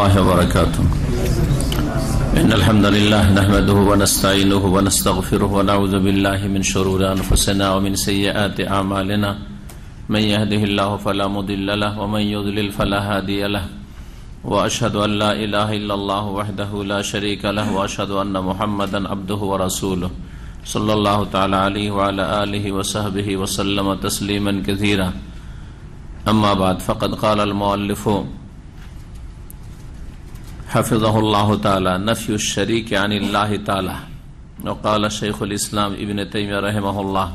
الله وبركاته إن الحمد لله نحمده ونستعينه ونستغفره ونعوذ بالله من شرور أنفسنا ومن سيئات أعمالنا من يهده الله فلا مضل له ومن يضلل فلا هادي له وأشهد أن لا إله إلا الله وحده لا شريك له وأشهد أن محمدا عبده ورسوله صلى الله تعالى عليه وعلى آله وصحبه وسلم تسليما كثيرا اما بعد فقد قال المؤلفون حفظ اللہ تعالی نفی الشریک عن اللہ تعالی وقال شیخ الاسلام ابن تیمیہ رحمہ اللہ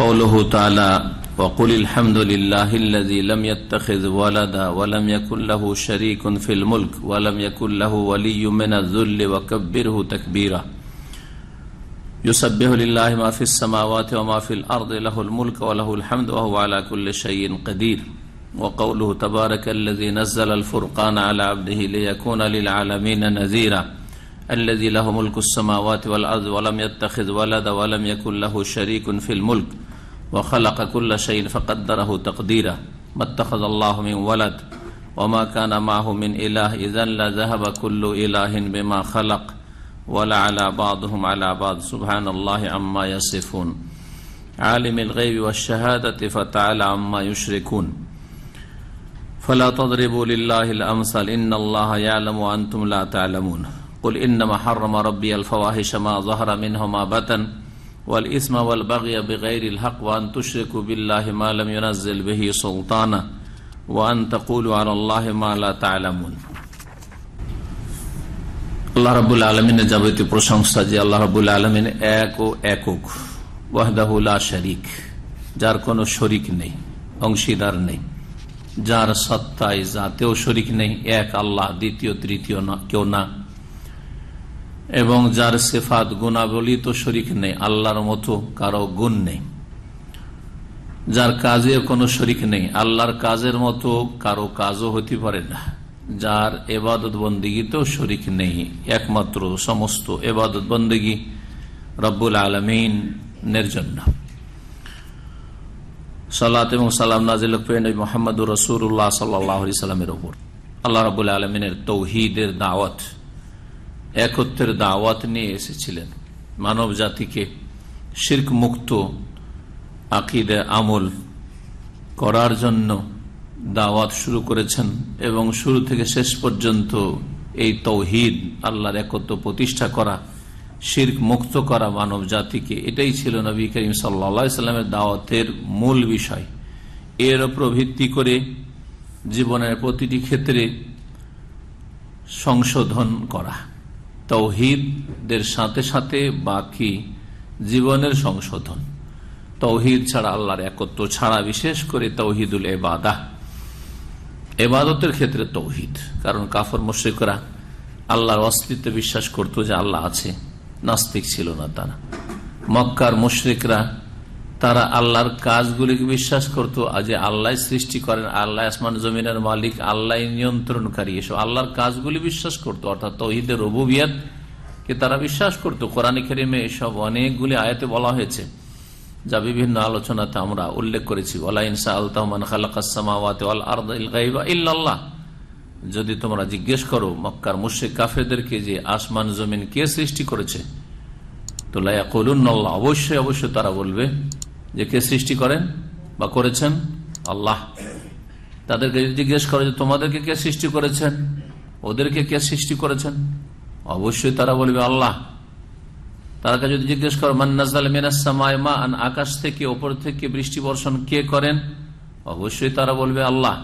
قوله تعالی وقل الحمد لله الذي لم يتخذ ولدا ولم يكن له شريك في الملك ولم يكن له ولي من الذل وكبره تكبيرا يسبح لله ما في السماوات وما في الارض له الملك وله الحمد وهو على كل شيء قدير وقوله تبارك الذي نزل الفرقان على عبده ليكون للعالمين نذيرا الذي له ملك السماوات والأرض ولم يتخذ ولدا ولم يكن له شريك في الملك وخلق كل شيء فقدره تقديرا ما اتخذ الله من ولد وما كان معه من إله إذا لذهب كل إله بما خلق ولا على بعضهم على بعض سبحان الله عما يصفون عالم الغيب والشهادة فتعالى عما يشركون فلا تضربوا لله الأمثال إن الله يعلم وأنتم لا تعلمون قل إنما حرم ربي الفواحش ما ظهر منه ما بطن والإثم والبغي بغير الحق وأن تشركوا بالله ما لم ينزل به سلطانا وأن تقولوا على الله ما لا تعلمون আল্লাহ রাবুল আলমিনের যাবতীয় প্রশংসা যে আল্লাহ রাবুল আলমিন এক ও একক ওয়াহদাহুল্লা শরিক যার কোনো শরিক নেই অংশীদার নেই যার সত্তায় যাতেও শরিক নেই এক আল্লাহ দ্বিতীয় তৃতীয় না কেউ না এবং যার সেফাত গুণাবলী তো শরিক নেই আল্লাহর মতো কারো গুণ নেই যার কাজে কোনো শরিক নেই আল্লাহর কাজের মতো কারো কাজও হতে পারে না যার এবাদত তো শরিক নেই একমাত্র সমস্ত এবাদত বন্দিগি রব্বুল আলমিনের জন্য সালাত এবং সালাম নাজিল মোহাম্মদ রসুল্লাহ সাল্লি সাল্লামের ওপর আল্লাহ রবুল্লা আলমিনের তৌহিদের দাওয়াত একত্রের দাওয়াত নিয়ে এসেছিলেন মানব জাতিকে শির্ক মুক্ত আকিদে আমল করার জন্য দাওয়াত শুরু করেছেন এবং শুরু থেকে শেষ পর্যন্ত এই তৌহিদ আল্লাহর একত্র প্রতিষ্ঠা করা শির্ক মুক্ত করা মানব জাতিকে এটাই ছিল নবী করিম সাল্লাহামের দাওয়াতের মূল বিষয় এর ওপর ভিত্তি করে জীবনের প্রতিটি ক্ষেত্রে সংশোধন করা তৌহিদদের সাথে সাথে বাকি জীবনের সংশোধন তৌহিদ ছাড়া আল্লাহর একত্র ছাড়া বিশেষ করে তৌহিদুল এবাদা এবাদতের ক্ষেত্রে তৌহিদ কারণ কাফর মুশ্রিকরা আল্লাহর অস্তিত্ব বিশ্বাস করত যে আল্লাহ আছে নাস্তিক ছিল না তারা মক্কার মুশ্রিকরা তারা আল্লাহর কাজগুলিকে বিশ্বাস করত যে আল্লাহ সৃষ্টি করেন আল্লাহ আসমান জমিনের মালিক আল্লাহ নিয়ন্ত্রণকারী এসব আল্লাহর কাজগুলি বিশ্বাস করত অর্থাৎ তহিদের রবুবিয়াত কে তারা বিশ্বাস করত কোরআনে খেরিমে এসব অনেকগুলি আয়াতে বলা হয়েছে যা বিভিন্ন আলোচনাতে আমরা উল্লেখ করেছি ওলা ইনসা আল তহমান খালাকাসমা আল যদি তোমরা জিজ্ঞেস করো মক্কার মুর্শিক কাফেরদেরকে যে আসমান জমিন কে সৃষ্টি করেছে তো লাইয়া কলুন্নল্লাহ অবশ্যই অবশ্যই তারা বলবে যে কে সৃষ্টি করেন বা করেছেন আল্লাহ তাদেরকে জিজ্ঞেস করে যে তোমাদেরকে কে সৃষ্টি করেছেন ওদেরকে কে সৃষ্টি করেছেন অবশ্যই তারা বলবে আল্লাহ তারাকে যদি জিজ্ঞেস করো মান্নাজ আকাশ থেকে ওপর থেকে বৃষ্টি বর্ষণ কে করেন অবশ্যই তারা বলবে আল্লাহ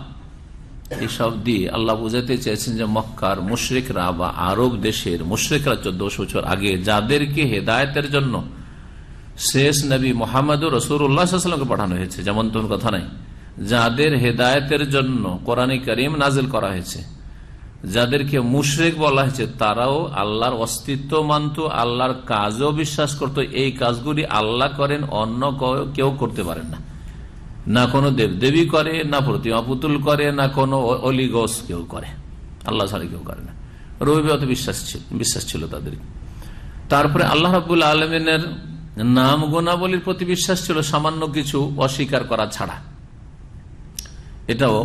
এসব দিয়ে আল্লাহ বুঝাতে চেয়েছেন যে মক্কার মুশ্রিকরা বা আরব দেশের মুশ্রিকরা চোদ্দ বছর আগে যাদেরকে হেদায়তের জন্য শেষ নবী মোহাম্মদ রসুরামকে পাঠানো হয়েছে যেমন তোর কথা নাই যাদের হেদায়তের জন্য কোরআনে করিম নাজিল করা হয়েছে যাদেরকে মুশরেক বলা হয়েছে তারাও আল্লাহর অস্তিত্ব মানত আল্লাহর কাজও বিশ্বাস করত এই কাজগুলি আল্লাহ করেন অন্য কেউ করতে পারেন না না কোনো দেবদেবী করে না প্রতিমা পুতুল করে না কোনো অলিগস কেউ করে আল্লাহ ছাড়া কেউ করে না রবি অত বিশ্বাস ছিল বিশ্বাস ছিল তাদের তারপরে আল্লাহ রাবুল আলমিনের নাম গোনাবলীর প্রতি বিশ্বাস ছিল সামান্য কিছু অস্বীকার করা ছাড়া এটাও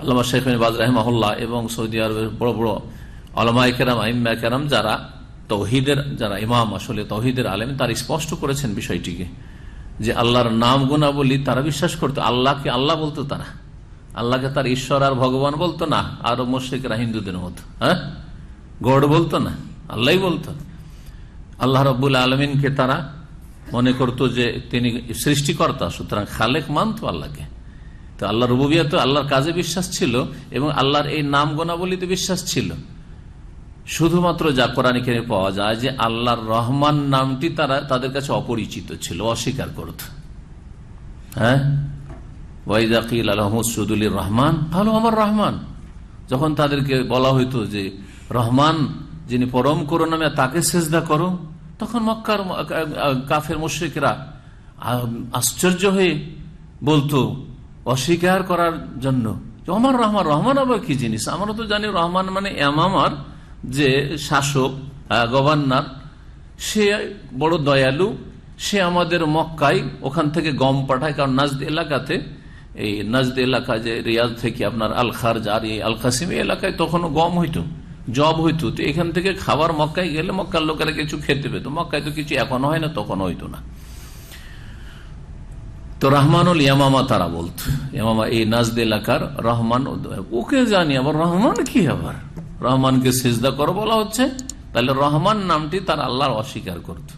আল্লাহ শেখ বাজ রাহমাহুল্লাহ এবং সৌদি আরবের বড় বড় আলমা কেরাম আইম্মা কেরাম যারা তৌহিদের যারা ইমাম আসলে তৌহিদের আলেম তার স্পষ্ট করেছেন বিষয়টিকে যে আল্লাহর নাম গুণাবলী তারা বিশ্বাস করতো আল্লাহকে আল্লাহ বলতো তারা আল্লাহকে তার ঈশ্বর আর ভগবান বলতো না আর মুশ্রিকরা হিন্দুদের মতো হ্যাঁ গড বলতো না আল্লাহ বলতো আল্লাহ রব্বুল আলমিনকে তারা মনে করতো যে তিনি সৃষ্টিকর্তা সুতরাং খালেক মানত আল্লাহকে তো আল্লাহ রুবিয়া তো আল্লাহর কাজে বিশ্বাস ছিল এবং আল্লাহর এই নাম গোনাবলিতে বিশ্বাস ছিল শুধুমাত্র যা কোরআন এখানে পাওয়া যায় যে আল্লাহর রহমান নামটি তারা তাদের কাছে অপরিচিত ছিল অস্বীকার করত হ্যাঁ ওয়াইজাকিল আলহমদ সুদুল রহমান ভালো আমার রহমান যখন তাদেরকে বলা হইতো যে রহমান যিনি পরম করো নামে তাকে সেজদা করো তখন মক্কার কাফের মুশ্রিকরা আশ্চর্য হয়ে বলতো অস্বীকার করার জন্য আমার রহমান রহমান আবার কি জিনিস আমরা তো জানি রহমান মানে এম আমার যে শাসক গভর্নর সে বড় দয়ালু সে আমাদের মক্কায় ওখান থেকে গম পাঠায় কারণ নাজদ এলাকাতে এই নাজদ এলাকা যে রিয়াজ থেকে আপনার আলখার জারি আলখাসিম এলাকায় তখনও গম হইতো জব হইতো তো এখান থেকে খাবার মক্কায় গেলে মক্কার লোকেরা কিছু খেতে পেতো মক্কায় তো কিছু এখন হয় না তখন হইতো না তো রহমানুল ইয়ামামা তারা বলত ইয়ামামা এই নাজদ এলাকার রহমান ওকে জানি আবার রহমান কি আবার রহমানকে সেজদা করো বলা হচ্ছে তাহলে রহমান নামটি তার আল্লাহর অস্বীকার করত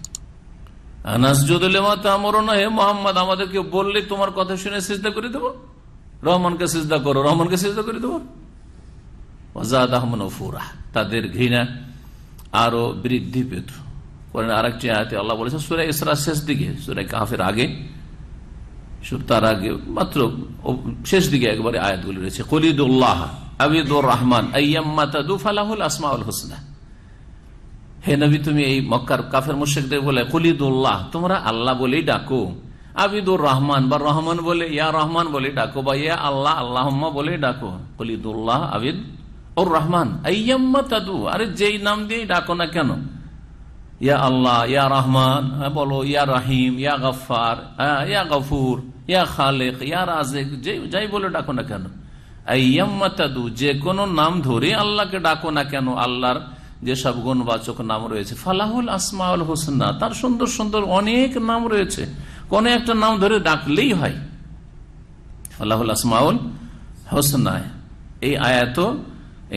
মোহাম্মদ আমাদেরকে বললে তোমার কথা শুনে সেজদা করে দেবো রহমানকে সেজদা করো রহমানকে সেজদা করে দেবো ওজাদ আহমন ফুরা তাদের ঘৃণা আরো বৃদ্ধি পেত করেন আরেকটি আয়তে আল্লাহ বলেছে সুরাই ইসরা শেষ দিকে সুরাই কাহের আগে তার আগে মাত্র শেষ দিকে একবারে আয়াতগুলি রয়েছে কলিদুল্লাহ আবিদুর রহমান আসমাউল হোসনা হে নবী তুমি এই মক্কার কাফের মুশেকদের বলে কুলিদুল্লাহ তোমরা আল্লাহ বলেই ডাকো আবিদুর রহমান বা রহমান বলে ইয়া রহমান বলে ডাকো বা ইয়া আল্লাহ আল্লাহ বলে ডাকো কলিদুল্লাহ আবিদ ওর রহমান তাদু আরে যেই নাম দিয়ে ডাকো না কেন ইয়া আল্লাহ ইয়া রহমান হ্যাঁ, বলো ইয়া রাহিম ইয়া গফার হ্যাঁ, ইয়া গফুর ইয়া খালেক ইয়া রাজেক যাই বলে ডাকো না কেন যে কোনো নাম ধরে আল্লাহকে ডাকো না কেন আল্লাহর যেসব গুণবাচক নাম রয়েছে ফালাহুল আসমাউল হোসেনা তার সুন্দর সুন্দর অনেক নাম রয়েছে কোন একটা নাম ধরে ডাকলেই হয় ফালাহুল আসমাউল হোসনায় এই আয়াত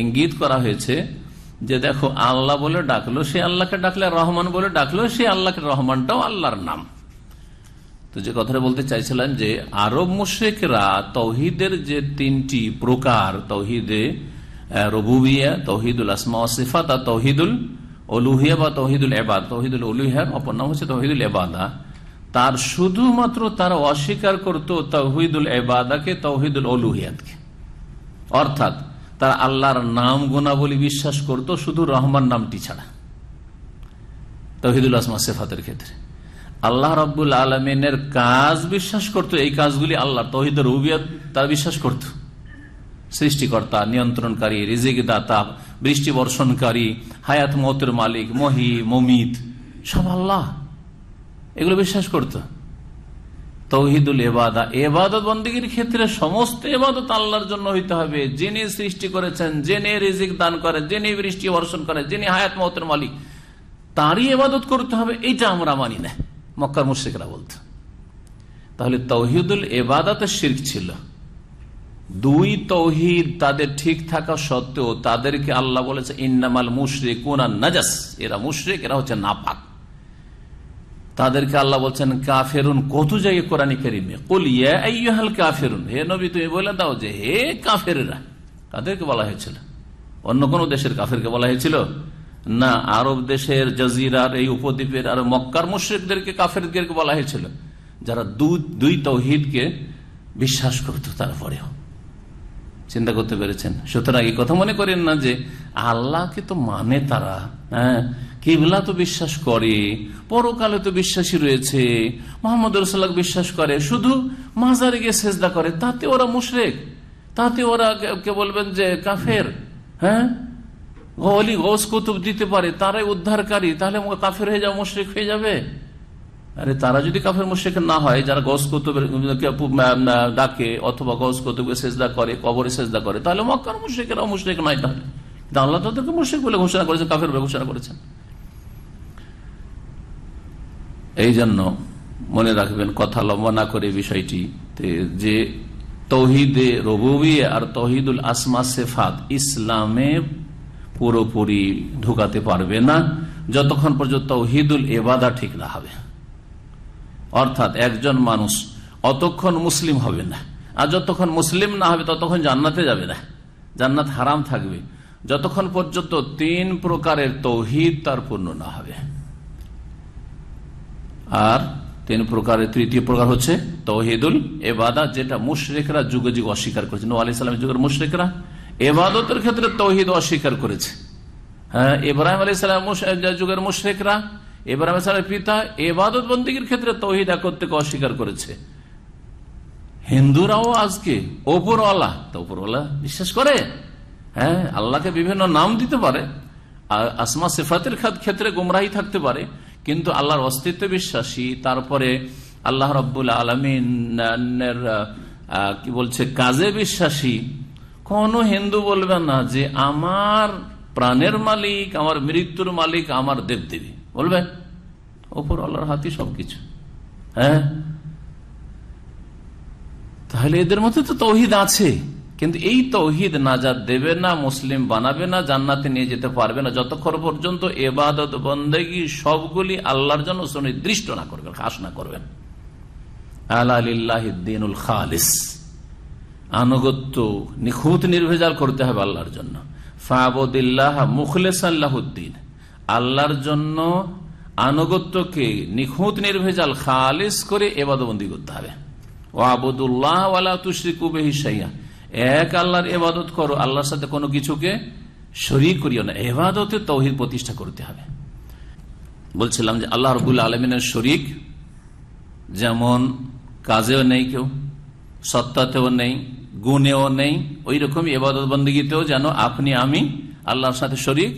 ইঙ্গিত করা হয়েছে যে দেখো আল্লাহ বলে ডাকলো সে আল্লাহকে ডাকলে রহমান বলে ডাকলো সে আল্লাহকে রহমানটাও আল্লাহর নাম যে কথাটা বলতে চাইছিলাম যে আরব মুশেকরা তৌহিদের যে তিনটি প্রকার তৌহিদে রবুবিয়া তৌহিদুল আসমা সিফাত আর তৌহিদুল অলুহিয়া বা তৌহিদুল এবাদ তৌহিদুল অলুহিয়ার অপর নাম হচ্ছে তৌহিদুল এবাদা তার শুধুমাত্র তার অস্বীকার করত তৌহিদুল এবাদাকে তৌহিদুল অলুহিয়াতকে অর্থাৎ তার আল্লাহর নাম গুণাবলী বিশ্বাস করত শুধু রহমান নামটি ছাড়া তৌহিদুল আসমা সেফাতের ক্ষেত্রে আল্লাহ রব্বুল আলমিনের কাজ বিশ্বাস করত এই কাজগুলি আল্লাহ তহিদ রুবিয়ত তার বিশ্বাস করত সৃষ্টিকর্তা নিয়ন্ত্রণকারী রিজিক দাতা বৃষ্টি বর্ষণকারী হায়াত মতের মালিক মহি মমিত সব আল্লাহ এগুলো বিশ্বাস করত তৌহিদুল এবাদা এবাদত বন্দীগীর ক্ষেত্রে সমস্ত এবাদত আল্লাহর জন্য হইতে হবে যিনি সৃষ্টি করেছেন যিনি রিজিক দান করেন যিনি বৃষ্টি বর্ষণ করেন যিনি হায়াত মতের মালিক তারই এবাদত করতে হবে এইটা আমরা মানি না মক্কার মুশ্রিকরা বলত তাহলে তৌহিদুল এবাদাতে শির্ক ছিল দুই তৌহিদ তাদের ঠিক থাকা সত্ত্বেও তাদেরকে আল্লাহ বলেছে ইন্নামাল মুশরিক নাজাস এরা মুশরিক এরা হচ্ছে নাপাক তাদেরকে আল্লাহ বলছেন কাফেরুন কত জায়গায় কোরআন কারিমে কলিয়াল কাফেরুন হে নবী তুমি বলে দাও যে হে কাফেরা তাদেরকে বলা হয়েছিল অন্য কোন দেশের কাফেরকে বলা হয়েছিল না আরব দেশের জাজিরার এই উপদ্বীপের আর মক্কার মুশ্রিকদেরকে কাফের বলা হয়েছিল যারা দুই তৌহিদকে বিশ্বাস করত তারপরেও চিন্তা করতে পেরেছেন সুতরাং এই কথা মনে করেন না যে আল্লাহকে তো মানে তারা হ্যাঁ কিবলা তো বিশ্বাস করে পরকালে তো বিশ্বাসী রয়েছে মোহাম্মদ রসোল্লাহ বিশ্বাস করে শুধু মাজারে গিয়ে সেজদা করে তাতে ওরা মুশরেক তাতে ওরা কে বলবেন যে কাফের হ্যাঁ অলি গোস কুতুব দিতে পারে তারাই উদ্ধারকারী তাহলে কাফের হয়ে যাবে মুশ্রিক হয়ে যাবে আরে তারা যদি কাফের মুশ্রিক না হয় যারা গোস কুতুবের ডাকে অথবা গোস কুতুবকে সেজদা করে কবরে সেজদা করে তাহলে মক্কার মুশ্রিকেরাও মুশ্রিক নয় তাহলে কিন্তু আল্লাহ তাদেরকে মুশ্রিক বলে ঘোষণা করেছেন কাফের বলে ঘোষণা করেছেন এই জন্য মনে রাখবেন কথা লম্বা না করে বিষয়টি যে তহিদে রবুবিয়া আর তহিদুল আসমা সেফাত ইসলামে পুরোপুরি ঢুকাতে পারবে না যতক্ষণ পর্যন্ত হিদুল এবাদা ঠিক না হবে অর্থাৎ একজন মানুষ অতক্ষণ মুসলিম হবে না আর যতক্ষণ মুসলিম না হবে ততক্ষণ জান্নাতে যাবে না জান্নাত হারাম থাকবে যতক্ষণ পর্যন্ত তিন প্রকারের তৌহিদ তার পূর্ণ না হবে আর তিন প্রকারের তৃতীয় প্রকার হচ্ছে তৌহিদুল এবাদা যেটা মুশরেকরা যুগে যুগ অস্বীকার করেছে নু যুগের মুশরেকরা এবাদতের ক্ষেত্রে তৌহিদ অস্বীকার করেছে হ্যাঁ ইব্রাহিম আলী সালাম যুগের মুশ্রেকরা ইব্রাহিম সালামের পিতা এবাদত বন্দীগীর ক্ষেত্রে তৌহিদ একত্রকে অস্বীকার করেছে হিন্দুরাও আজকে ওপরওয়ালা তা ওপরওয়ালা বিশ্বাস করে হ্যাঁ আল্লাহকে বিভিন্ন নাম দিতে পারে আর আসমা সেফাতের ক্ষেত্রে গুমরাহী থাকতে পারে কিন্তু আল্লাহর অস্তিত্ব বিশ্বাসী তারপরে আল্লাহ রব আলমিন কি বলছে কাজে বিশ্বাসী কোনো হিন্দু বলবে না যে আমার প্রাণের মালিক আমার মৃত্যুর মালিক আমার দেবদেবী বলবেন ওপর আল্লাহর হাতি সবকিছু হ্যাঁ তাহলে এদের মধ্যে তো তৌহিদ আছে কিন্তু এই তৌহিদ নাজাদ দেবে না মুসলিম বানাবে না জান্নাতে নিয়ে যেতে পারবে না যতক্ষণ পর্যন্ত এবাদত বন্দেগী সবগুলি আল্লাহর জন্য সুনির্দিষ্ট না করবেন খাস না করবেন আল্লাহ দিনুল খালিস আনুগত্য নিখুঁত নির্ভেজাল করতে হবে আল্লাহর জন্য ফাবুদিল্লাহ মুখলেসাল্লাহদ্দিন আল্লাহর জন্য আনুগত্যকে নিখুঁত নির্ভেজাল খালিস করে এবাদবন্দি করতে হবে ও আবুদুল্লাহ আলা তুশ্রিকু বেহিসাইয়া এক আল্লাহর এবাদত করো আল্লাহর সাথে কোনো কিছুকে শরীর করিও না এবাদতে তৌহির প্রতিষ্ঠা করতে হবে বলছিলাম যে আল্লাহ রবুল আলমিনের শরিক যেমন কাজেও নেই কেউ সত্তাতেও নেই গুণেও নেই ওই রকম এবাদত বন্দীতেও যেন আপনি আমি আল্লাহর সাথে শরিক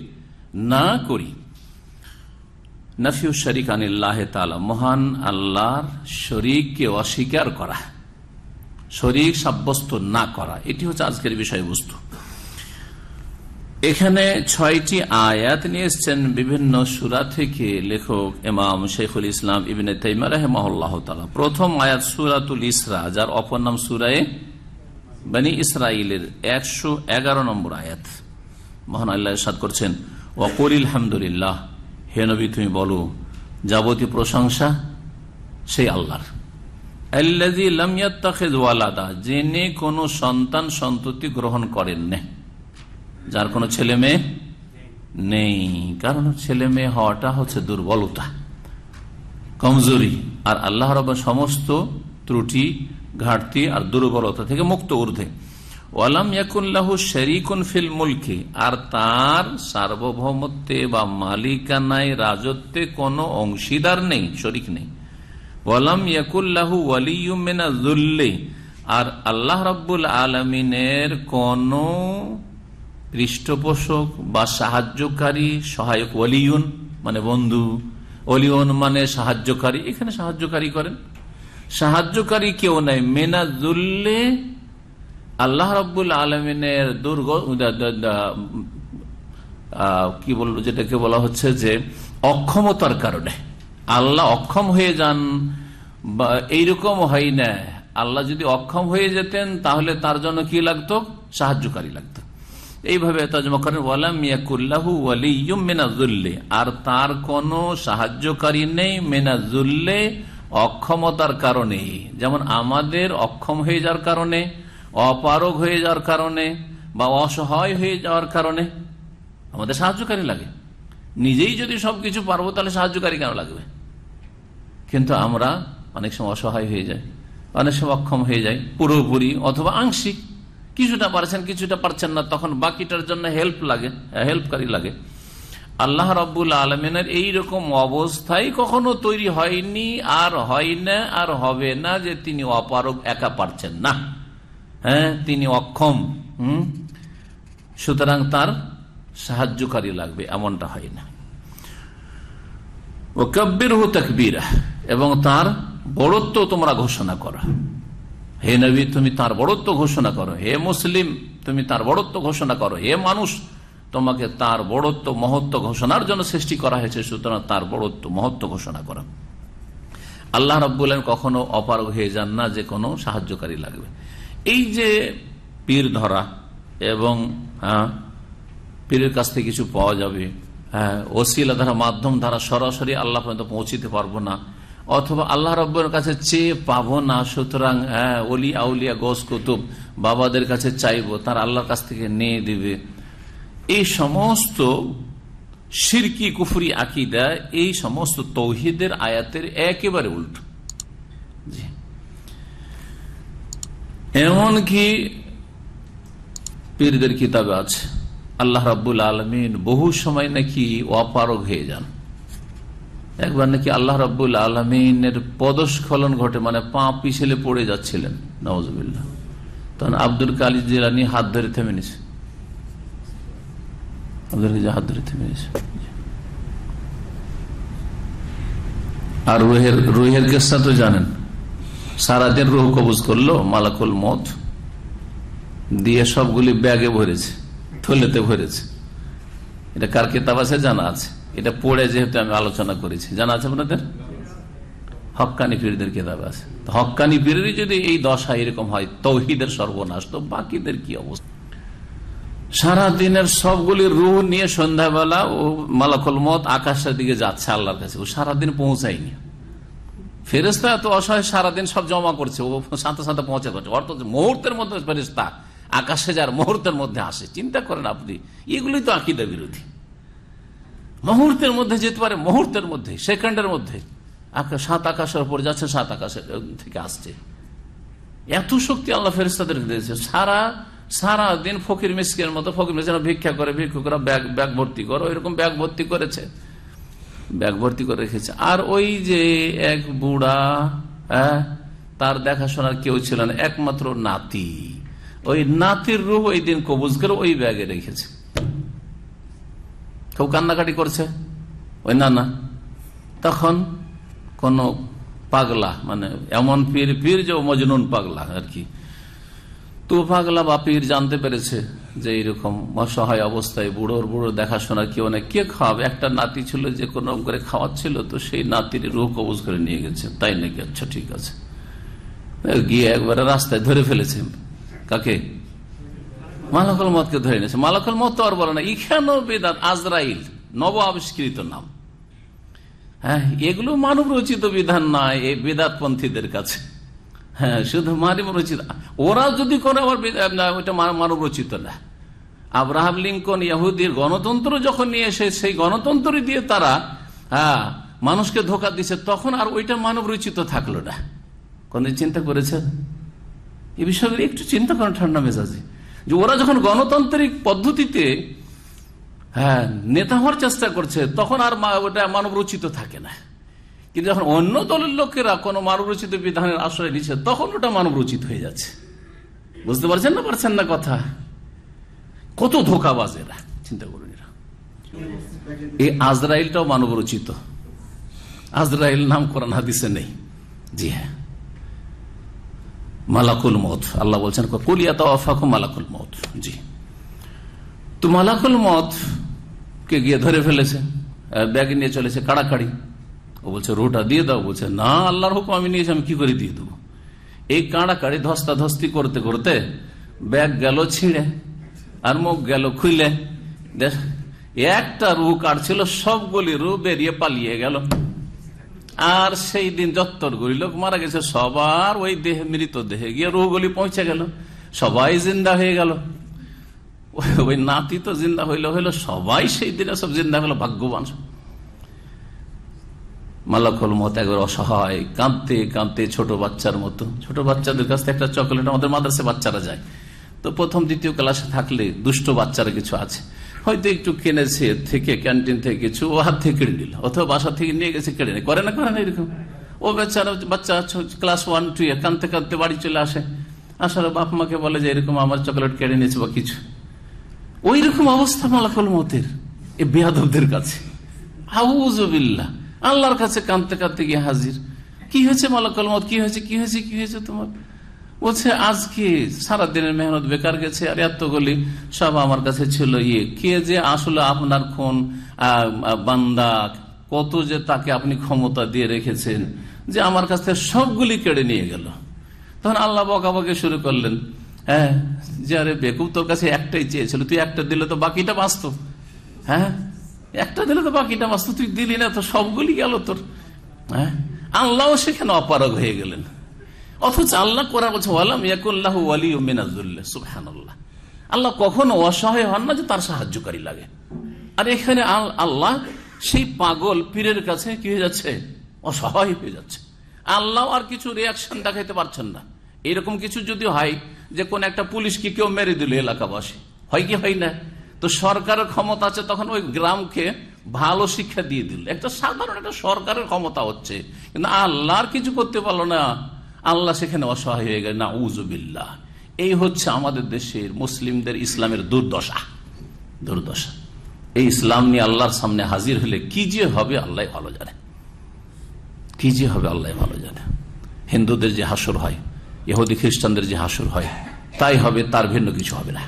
না করি নফিউ শরিক আনিল্লাহ মহান আল্লাহর শরিককে অস্বীকার করা শরিক সাব্যস্ত না করা এটি হচ্ছে আজকের বিষয়বস্তু এখানে ছয়টি আয়াত নিয়ে এসছেন বিভিন্ন সুরা থেকে লেখক এমাম শেখুল ইসলাম ইবিনে তাইমা রহমাহ প্রথম আয়াত সুরাতুল ইসরা যার অপর নাম সুরায় বানি ইসরায়েলের একশো এগারো নম্বর আয়াত মহান আল্লাহ সাদ করছেন ওয়াকুল হামদুলিল্লাহ হে নবী তুমি বলো যাবতীয় প্রশংসা সেই আল্লাহর আল্লাজি লামিয়াত্তাখেজ ওয়ালাদা যিনি কোন সন্তান সন্ততি গ্রহণ করেন না যার কোনো ছেলে মেয়ে নেই কারণ ছেলে মেয়ে হওয়াটা হচ্ছে দুর্বলতা কমজোরি আর আল্লাহর রব সমস্ত ত্রুটি ঘাটতি আর দুর্বলতা থেকে মুক্ত ঊর্ধ্বে ওয়ালাম ইয়াকুল্লাহু শরিকুন ফিল মুলকি আর তার সার্বভৌমত্বে বা মালিকানায় রাজত্বে কোন অংশীদার নেই শরিক নেই ওয়ালাম ইয়াকুল্লাহু ওয়ালিউমেনা জুল্লি আর আল্লাহ রাব্বুল আলমিনের কোন পৃষ্ঠপোষক বা সাহায্যকারী সহায়ক ওলিউন মানে বন্ধু ওলিউন মানে সাহায্যকারী এখানে সাহায্যকারী করেন সাহায্যকারী কেউ নাই মেনা জুল্লে আল্লাহ রব্বুল আলমিনের দুর্গ কি বলবো যেটাকে বলা হচ্ছে যে অক্ষমতার কারণে আল্লাহ অক্ষম হয়ে যান বা এইরকম হয় না আল্লাহ যদি অক্ষম হয়ে যেতেন তাহলে তার জন্য কি লাগতো সাহায্যকারী লাগতো এইভাবে আর তার কোনো সাহায্যকারী নেই মেনাজুল্লে অক্ষমতার কারণে যেমন আমাদের অক্ষম হয়ে যাওয়ার কারণে অপারগ হয়ে যাওয়ার কারণে বা অসহায় হয়ে যাওয়ার কারণে আমাদের সাহায্যকারী লাগে নিজেই যদি সবকিছু পারবো তাহলে সাহায্যকারী কেন লাগবে কিন্তু আমরা অনেক সময় অসহায় হয়ে যাই অনেক সময় অক্ষম হয়ে যায় পুরোপুরি অথবা আংশিক কিছুটা পারছেন কিছুটা পারছেন না তখন বাকিটার জন্য হেল্প লাগে হেল্পকারী লাগে আল্লাহ রব্বুল আলমিনের এইরকম অবস্থাই কখনো তৈরি হয়নি আর হয় না আর হবে না যে তিনি অপারক একা পারছেন না হ্যাঁ তিনি অক্ষম হম সুতরাং তার সাহায্যকারী লাগবে এমনটা হয় না ও কব্বির হু তকবির এবং তার বড়ত্ব তোমরা ঘোষণা করো হে নবী তুমি তার বড়ত্ব ঘোষণা করো হে মুসলিম তুমি তার বড়ত্ব ঘোষণা করো হে মানুষ তোমাকে তার বড়ত্ব মহত্ব ঘোষণার জন্য সৃষ্টি করা হয়েছে সুতরাং তার বড়ত্ব মহত্ব ঘোষণা করা আল্লাহ রব্বুলেন কখনো অপারগ হয়ে যান না যে কোনো সাহায্যকারী লাগবে এই যে পীর ধরা এবং হ্যাঁ পীরের কাছ থেকে কিছু পাওয়া যাবে হ্যাঁ ওসিলা ধারা মাধ্যম ধারা সরাসরি আল্লাহ পর্যন্ত পৌঁছিতে পারবো না অথবা আল্লাহ রব্বের কাছে চেয়ে পাবো না সুতরাং হ্যাঁ অলি আউলিয়া গোস কুতুব বাবাদের কাছে চাইবো তার আল্লাহর কাছ থেকে নিয়ে দিবে এই সমস্ত সিরকি কুফরি আকিদা এই সমস্ত তৌহিদের আয়াতের একেবারে উল্টো এমনকি পীরদের কিতাব আছে আল্লাহ রাবুল আলমিন বহু সময় নাকি অপারক হয়ে যান একবার নাকি আল্লাহ রাবুল আলমিনের পদস্খলন ঘটে মানে পা পিছলে পড়ে যাচ্ছিলেন নওয়াজ তখন আব্দুল কালী জিলানি হাত ধরে থেমে নিছে ওদেরকে হাত ধরে থেমে আর রুহের রুহের কেসা তো জানেন সারাদের রুহ কবজ করলো মালাকুল মত দিয়ে সবগুলি ব্যাগে ভরেছে থলেতে ভরেছে এটা কার কেতাব আছে জানা আছে এটা পড়ে যেহেতু আমি আলোচনা করেছি জানা আছে আপনাদের হক্কানি পীরদের কেতাব আছে হক্কানি পীরেরই যদি এই দশা এরকম হয় তৌহিদের সর্বনাশ তো বাকিদের কি অবস্থা সারা দিনের সবগুলি রুহ নিয়ে সন্ধ্যাবেলা ও মালাকল মত আকাশের দিকে যাচ্ছে আল্লাহর কাছে ও সারাদিন পৌঁছায়নি ফেরেস্তা তো অসহায় সারাদিন সব জমা করছে ও সাথে সাথে পৌঁছে করছে অর্থাৎ মুহূর্তের মধ্যে ফেরেস্তা আকাশে যার মুহূর্তের মধ্যে আসে চিন্তা করেন আপনি এগুলি তো আকিদা বিরোধী মুহূর্তের মধ্যে যেতে পারে মুহূর্তের মধ্যে সেকেন্ডের মধ্যে সাত আকাশের উপর যাচ্ছে সাত আকাশের থেকে আসছে এত শক্তি আল্লাহ ফেরেস্তাদেরকে দিয়েছে সারা সারা দিন ফকির মিসকের মতো ফকির মিসকের ভিক্ষা করে ভিক্ষু করে ব্যাগ ব্যাগ ভর্তি করে ওইরকম ব্যাগ ভর্তি করেছে ব্যাগ ভর্তি করে রেখেছে আর ওই যে এক বুড়া হ্যাঁ তার দেখাশোনার কেউ ছিল না একমাত্র নাতি ওই নাতির রূপ ওই দিন কবুজ করে ওই ব্যাগে রেখেছে খুব কান্নাকাটি করছে ওই না না তখন কোন পাগলা মানে এমন পীর পীর যে মজনুন পাগলা আর কি তো পাগলা বাপির জানতে পেরেছে যে এইরকম অসহায় অবস্থায় বুড়োর বুড়ো দেখাশোনা কেউ না কে খাওয়াবে একটা নাতি ছিল যে কোনো করে খাওয়াচ্ছিল তো সেই নাতির রূহ কবজ করে নিয়ে গেছে তাই নাকি আচ্ছা ঠিক আছে গিয়ে একবারে রাস্তায় ধরে ফেলেছে কাকে মালাকল মতকে ধরে নিয়েছে মালাকল মত তো আর বলে না ইখানো বেদাত আজরাইল নব আবিষ্কৃত নাম হ্যাঁ এগুলো মানব রচিত বিধান নয় এই বেদাতপন্থীদের কাছে হ্যাঁ শুধু মানব রচিত ওরা যদি করে আবার ওইটা মানব রচিত না আব্রাহাম লিঙ্কন ইয়াহুদির গণতন্ত্র যখন নিয়ে এসে সেই গণতন্ত্র দিয়ে তারা হ্যাঁ মানুষকে ধোকা দিছে তখন আর ওইটা মানব রচিত থাকলো না কোনদিন চিন্তা করেছেন এ বিষয়ে একটু চিন্তা করেন ঠান্ডা মেজাজে যে ওরা যখন গণতান্ত্রিক পদ্ধতিতে হ্যাঁ নেতা হওয়ার চেষ্টা করছে তখন আর ওটা মানব রচিত থাকে না কিন্তু যখন অন্য দলের লোকেরা কোনো মানবরচিত বিধানের আশ্রয় নিচ্ছে তখন ওটা মানবরচিত হয়ে যাচ্ছে বুঝতে পারছেন না পারছেন না কথা কত ধোকাবাজ এরা চিন্তা করুন এরা এই আজরাইলটাও মানবরচিত আজরাইল নাম কোরআন হাদিসে নেই জি হ্যাঁ মালাকুল মত আল্লাহ বলছেন কলিয়া তাফাকু মালাকুল মত জি তো মালাকুল মত কে গিয়ে ধরে ফেলেছে ব্যাগ নিয়ে চলেছে কাড়াকাড়ি ও বলছে রোটা দিয়ে দাও বলছে না আল্লাহর হুকুম আমি নিয়েছি আমি কি করে দিয়ে দেবো এই কাঁড়া কাড়ি ধস্তা ধস্তি করতে করতে ব্যাগ গেল ছিঁড়ে আর মুখ গেল খুলে একটা রু কাটছিল সবগুলি রু বেরিয়ে পালিয়ে গেল আর সেই দিন যত্তরগুলি লোক মারা গেছে সবার ওই দেহে মৃত দেহে গিয়ে রুগুলি পৌঁছে গেল সবাই জিন্দা হয়ে গেল ওই নাতি তো জিন্দা হইলো হইলো সবাই সেই দিনে সব জিন্দা হলো ভাগ্যবান মালাকল মত একবার অসহায় কাঁদতে কাঁদতে ছোট বাচ্চার মতো ছোট বাচ্চাদের কাছ থেকে একটা চকলেট আমাদের মাদ্রাসে বাচ্চারা যায় তো প্রথম দ্বিতীয় ক্লাসে থাকলে দুষ্ট বাচ্চারা কিছু আছে হয়তো একটু কেনেছে থেকে ক্যান্টিন থেকে কিছু ও হাত থেকে কেড়ে নিল অথবা বাসা থেকে নিয়ে গেছে কেড়ে নিল করে না করে না এরকম ও বেচারা বাচ্চা ক্লাস ওয়ান টু এ কাঁদতে কাঁদতে বাড়ি চলে আসে আসলে বাপ মাকে বলে যে এরকম আমার চকলেট কেড়ে নিয়েছে বা কিছু ওই রকম অবস্থা মালাকল মতের এ বেহাদবদের কাছে হাউজবিল্লা আল্লাহর কাছে কাঁদতে কাঁদতে গিয়ে হাজির কি হয়েছে মালাকাল মত কি হয়েছে কি হয়েছে কি হয়েছে তোমার বলছে আজকে সারা দিনের মেহনত বেকার গেছে আর এতগুলি সব আমার কাছে ছিল ইয়ে কে যে আসলে আপনার খুন বান্দা কত যে তাকে আপনি ক্ষমতা দিয়ে রেখেছেন যে আমার কাছ থেকে সবগুলি কেড়ে নিয়ে গেল তখন আল্লাহ বকাবকে শুরু করলেন হ্যাঁ যে আরে বেকুব তোর কাছে একটাই চেয়েছিল তুই একটা দিলে তো বাকিটা বাঁচত হ্যাঁ একটা দিলে তো বাকিটা মাছ তুই দিলি না তো সবগুলি গেল তোর হ্যাঁ আল্লাহ সেখানে অপারগ হয়ে গেলেন অথচ আল্লাহ করার বলছে ওয়ালাম ইয়াকুল্লাহ ওয়ালি মিনাজুল্লাহ সুবহান আল্লাহ আল্লাহ কখনো অসহায় হন না যে তার সাহায্যকারী লাগে আর এখানে আল্লাহ সেই পাগল পীরের কাছে কি হয়ে যাচ্ছে অসহায় হয়ে যাচ্ছে আল্লাহ আর কিছু রিয়াকশন দেখাইতে পারছেন না এরকম কিছু যদি হয় যে কোন একটা পুলিশকে কেউ মেরে দিল এলাকাবাসী হয় কি হয় না তো সরকারের ক্ষমতা আছে তখন ওই গ্রামকে ভালো শিক্ষা দিয়ে দিল একটা সাধারণ একটা সরকারের ক্ষমতা হচ্ছে কিন্তু আল্লাহর কিছু করতে পারলো না আল্লাহ সেখানে অসহায় হয়ে গেল না উজুবিল্লাহ এই হচ্ছে আমাদের দেশের মুসলিমদের ইসলামের দুর্দশা দুর্দশা এই ইসলাম নিয়ে আল্লাহর সামনে হাজির হলে কি যে হবে আল্লাহ ভালো জানে কি যে হবে আল্লাহ ভালো জানে হিন্দুদের যে হাসুর হয় ইহুদি খ্রিস্টানদের যে হাসুর হয় তাই হবে তার ভিন্ন কিছু হবে না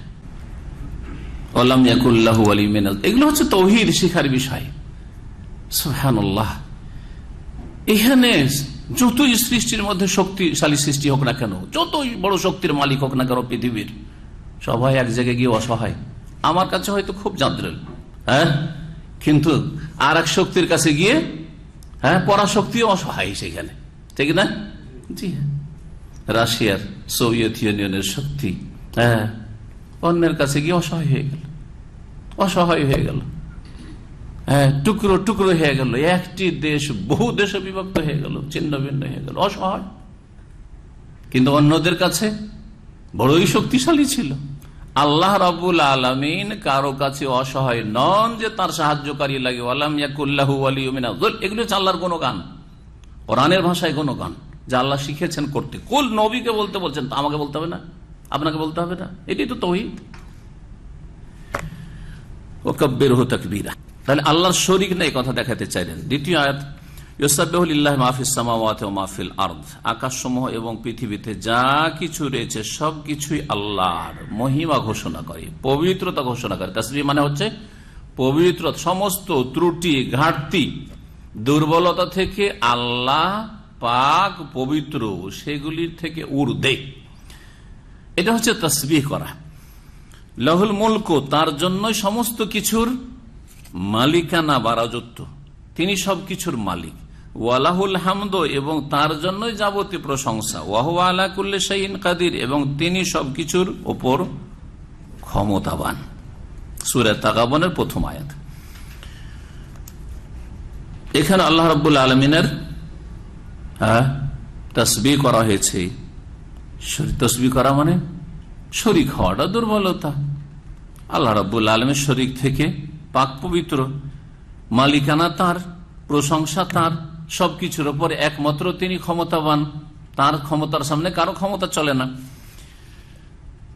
ওলাম ইয়াকুল্লাহ আলী এগুলো হচ্ছে তৌহিদ শিখার বিষয় সোহানুল্লাহ এখানে যতই সৃষ্টির মধ্যে শক্তিশালী সৃষ্টি হোক না কেন যতই বড় শক্তির মালিক হোক না কেন পৃথিবীর সবাই এক জায়গায় গিয়ে অসহায় আমার কাছে হয়তো খুব যাদ্র হ্যাঁ কিন্তু আর এক শক্তির কাছে গিয়ে হ্যাঁ পরাশক্তিও অসহায় সেখানে ঠিক না জি হ্যাঁ। রাশিয়ার সোভিয়েত ইউনিয়নের শক্তি হ্যাঁ অন্যের কাছে গিয়ে অসহায় হয়ে গেল অসহায় হয়ে গেল হ্যাঁ টুকরো টুকরো হয়ে গেল একটি দেশ বহু দেশে বিভক্ত হয়ে গেল ছিন্ন ভিন্ন হয়ে গেল অসহায় কিন্তু অন্যদের কাছে বড়ই শক্তিশালী ছিল আল্লাহ রাবুল আলমিন কারো কাছে অসহায় নন যে তার সাহায্যকারী লাগে এগুলো হচ্ছে আল্লাহর কোনো গান ওরানের ভাষায় কোনো গান যা আল্লাহ শিখেছেন করতে কুল নবীকে বলতে বলছেন আমাকে বলতে হবে না আপনাকে বলতে হবে না এটাই তো তহিদ ও কব্বের হো তাহলে আল্লাহর শরিক না এই কথা দেখাতে চাইলেন দ্বিতীয় আয়াত মাহফিল পৃথিবীতে যা কিছু রয়েছে আল্লাহর মহিমা ঘোষণা করে পবিত্রতা ঘোষণা করে মানে হচ্ছে পবিত্র সমস্ত ত্রুটি ঘাটতি দুর্বলতা থেকে আল্লাহ পাক পবিত্র সেগুলির থেকে উর্ধে এটা হচ্ছে তসবিহ করা লাহুল মুলক তার জন্য সমস্ত কিছুর মালিকানা বা রাজত্ব তিনি সবকিছুর মালিক ওয়ালাহুল হামদ এবং তার জন্যই যাবতীয় প্রশংসা ওয়াহু আলাকুল্লে সাইন কাদির এবং তিনি সবকিছুর ওপর ক্ষমতাবান সুরে তাকাবনের প্রথম আয়াত এখানে আল্লাহ রবুল্লা আলমিনের হ্যাঁ তসবি করা হয়েছে তসবি করা মানে শরিক হওয়াটা দুর্বলতা আল্লাহ রাবুল আলমের শরিক থেকে পাক পবিত্র মালিকানা তার প্রশংসা তার সবকিছুর ওপর একমাত্র তিনি ক্ষমতাবান তার ক্ষমতার সামনে কারো ক্ষমতা চলে না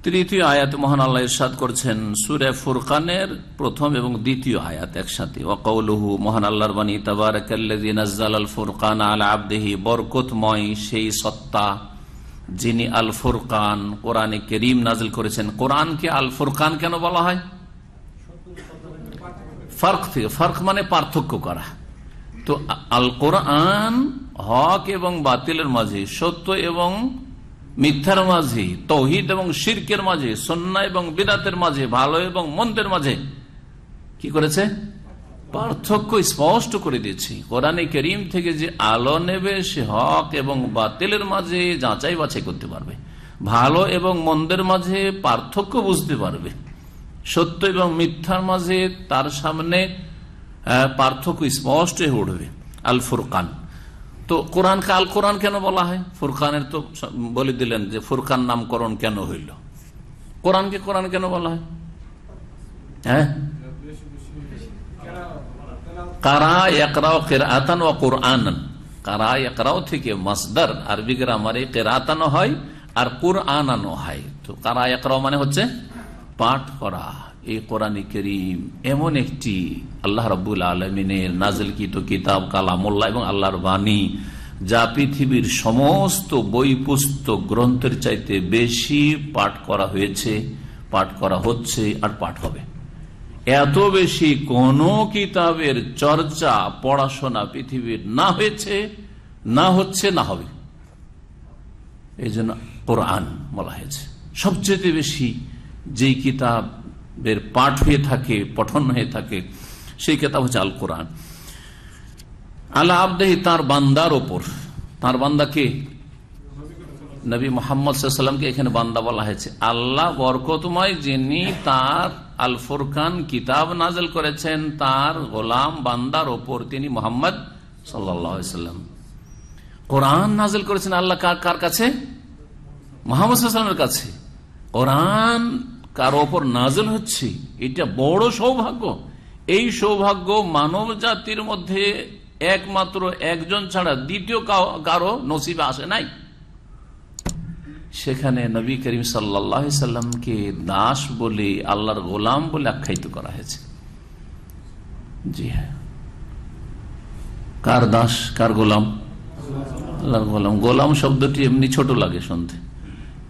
তৃতীয় আয়াত মহান আল্লাহ ইরশাদ করছেন সুরে ফুরকানের প্রথম এবং দ্বিতীয় আয়াত একসাথে ওকাউলহু মহান আল্লাহর বাণী তাবার ফুরকান আল আবদেহি বরকতময় সেই সত্তা যিনি আল ফুরকান কোরআনে করিম নাজিল করেছেন কোরআনকে আল ফুরকান কেন বলা হয় ফার্ক থেকে ফার্ক মানে পার্থক্য করা তো আল কোরআন হক এবং বাতিলের মাঝে সত্য এবং মিথ্যার মাঝে তৌহিদ এবং শির্কের মাঝে সন্না এবং বিদাতের মাঝে ভালো এবং মন্দের মাঝে কি করেছে পার্থক্য স্পষ্ট করে দিয়েছি কোরআনে করিম থেকে যে আলো নেবে সে হক এবং বাতিলের মাঝে যাচাই বাছাই করতে পারবে ভালো এবং মন্দের মাঝে পার্থক্য বুঝতে পারবে সত্য এবং মিথ্যার মাঝে তার সামনে পার্থক্য স্পষ্ট হয়ে উঠবে আল ফুরকান তো কোরআন কাল কোরআন কেন বলা হয় ফুরকানের তো বলে দিলেন যে ফুরকান নামকরণ কেন হইল কোরআনকে কোরআন কেন বলা হয় হ্যাঁ কারা একরাও কেরাতান ও কোরআন কারা একরাও থেকে মাসদার আরবি গ্রামারে কেরাতানো হয় আর কোরআনানো হয় তো কারা একরাও মানে হচ্ছে পাঠ করা এই কোরআন করিম এমন একটি আল্লাহ রবুল আলমিনের নাজলকৃত কিতাব কালামুল্লাহ এবং আল্লাহর বাণী যা পৃথিবীর সমস্ত বই পুস্তক গ্রন্থের চাইতে বেশি পাঠ করা হয়েছে পাঠ করা হচ্ছে আর পাঠ হবে এত বেশি কোন কিতাবের চর্চা পড়াশোনা পৃথিবীর না হয়েছে না হচ্ছে না হবে এই জন্য কোরআন বলা হয়েছে সবচেয়ে বেশি যেই কিতাবের পাঠ হয়ে থাকে পঠন হয়ে থাকে সেই কিতাব হচ্ছে আল কোরআন আল্লাহ আবদেহ তার বান্দার ওপর তার বান্দাকে নবী মোহাম্মদ সাল্লামকে এখানে বান্দা বলা হয়েছে আল্লাহ বরকতময় যিনি তার আল ফোরকান কিতাব নাজল করেছেন তার গোলাম বান্দার ওপর তিনি মোহাম্মদ সাল্লাম কোরআন নাজল করেছেন আল্লাহ কার কার কাছে মোহাম্মদের কাছে কোরআন কার ওপর নাজল হচ্ছে এটা বড় সৌভাগ্য এই সৌভাগ্য মানব জাতির মধ্যে একমাত্র একজন ছাড়া দ্বিতীয় কারো নসিবে আসে নাই সেখানে নবী করিম সাল্লাহ সাল্লামকে দাস বলে আল্লাহর গোলাম বলে আখ্যায়িত করা হয়েছে জি হ্যাঁ কার দাস কার গোলাম আল্লাহর গোলাম গোলাম শব্দটি এমনি ছোট লাগে শুনতে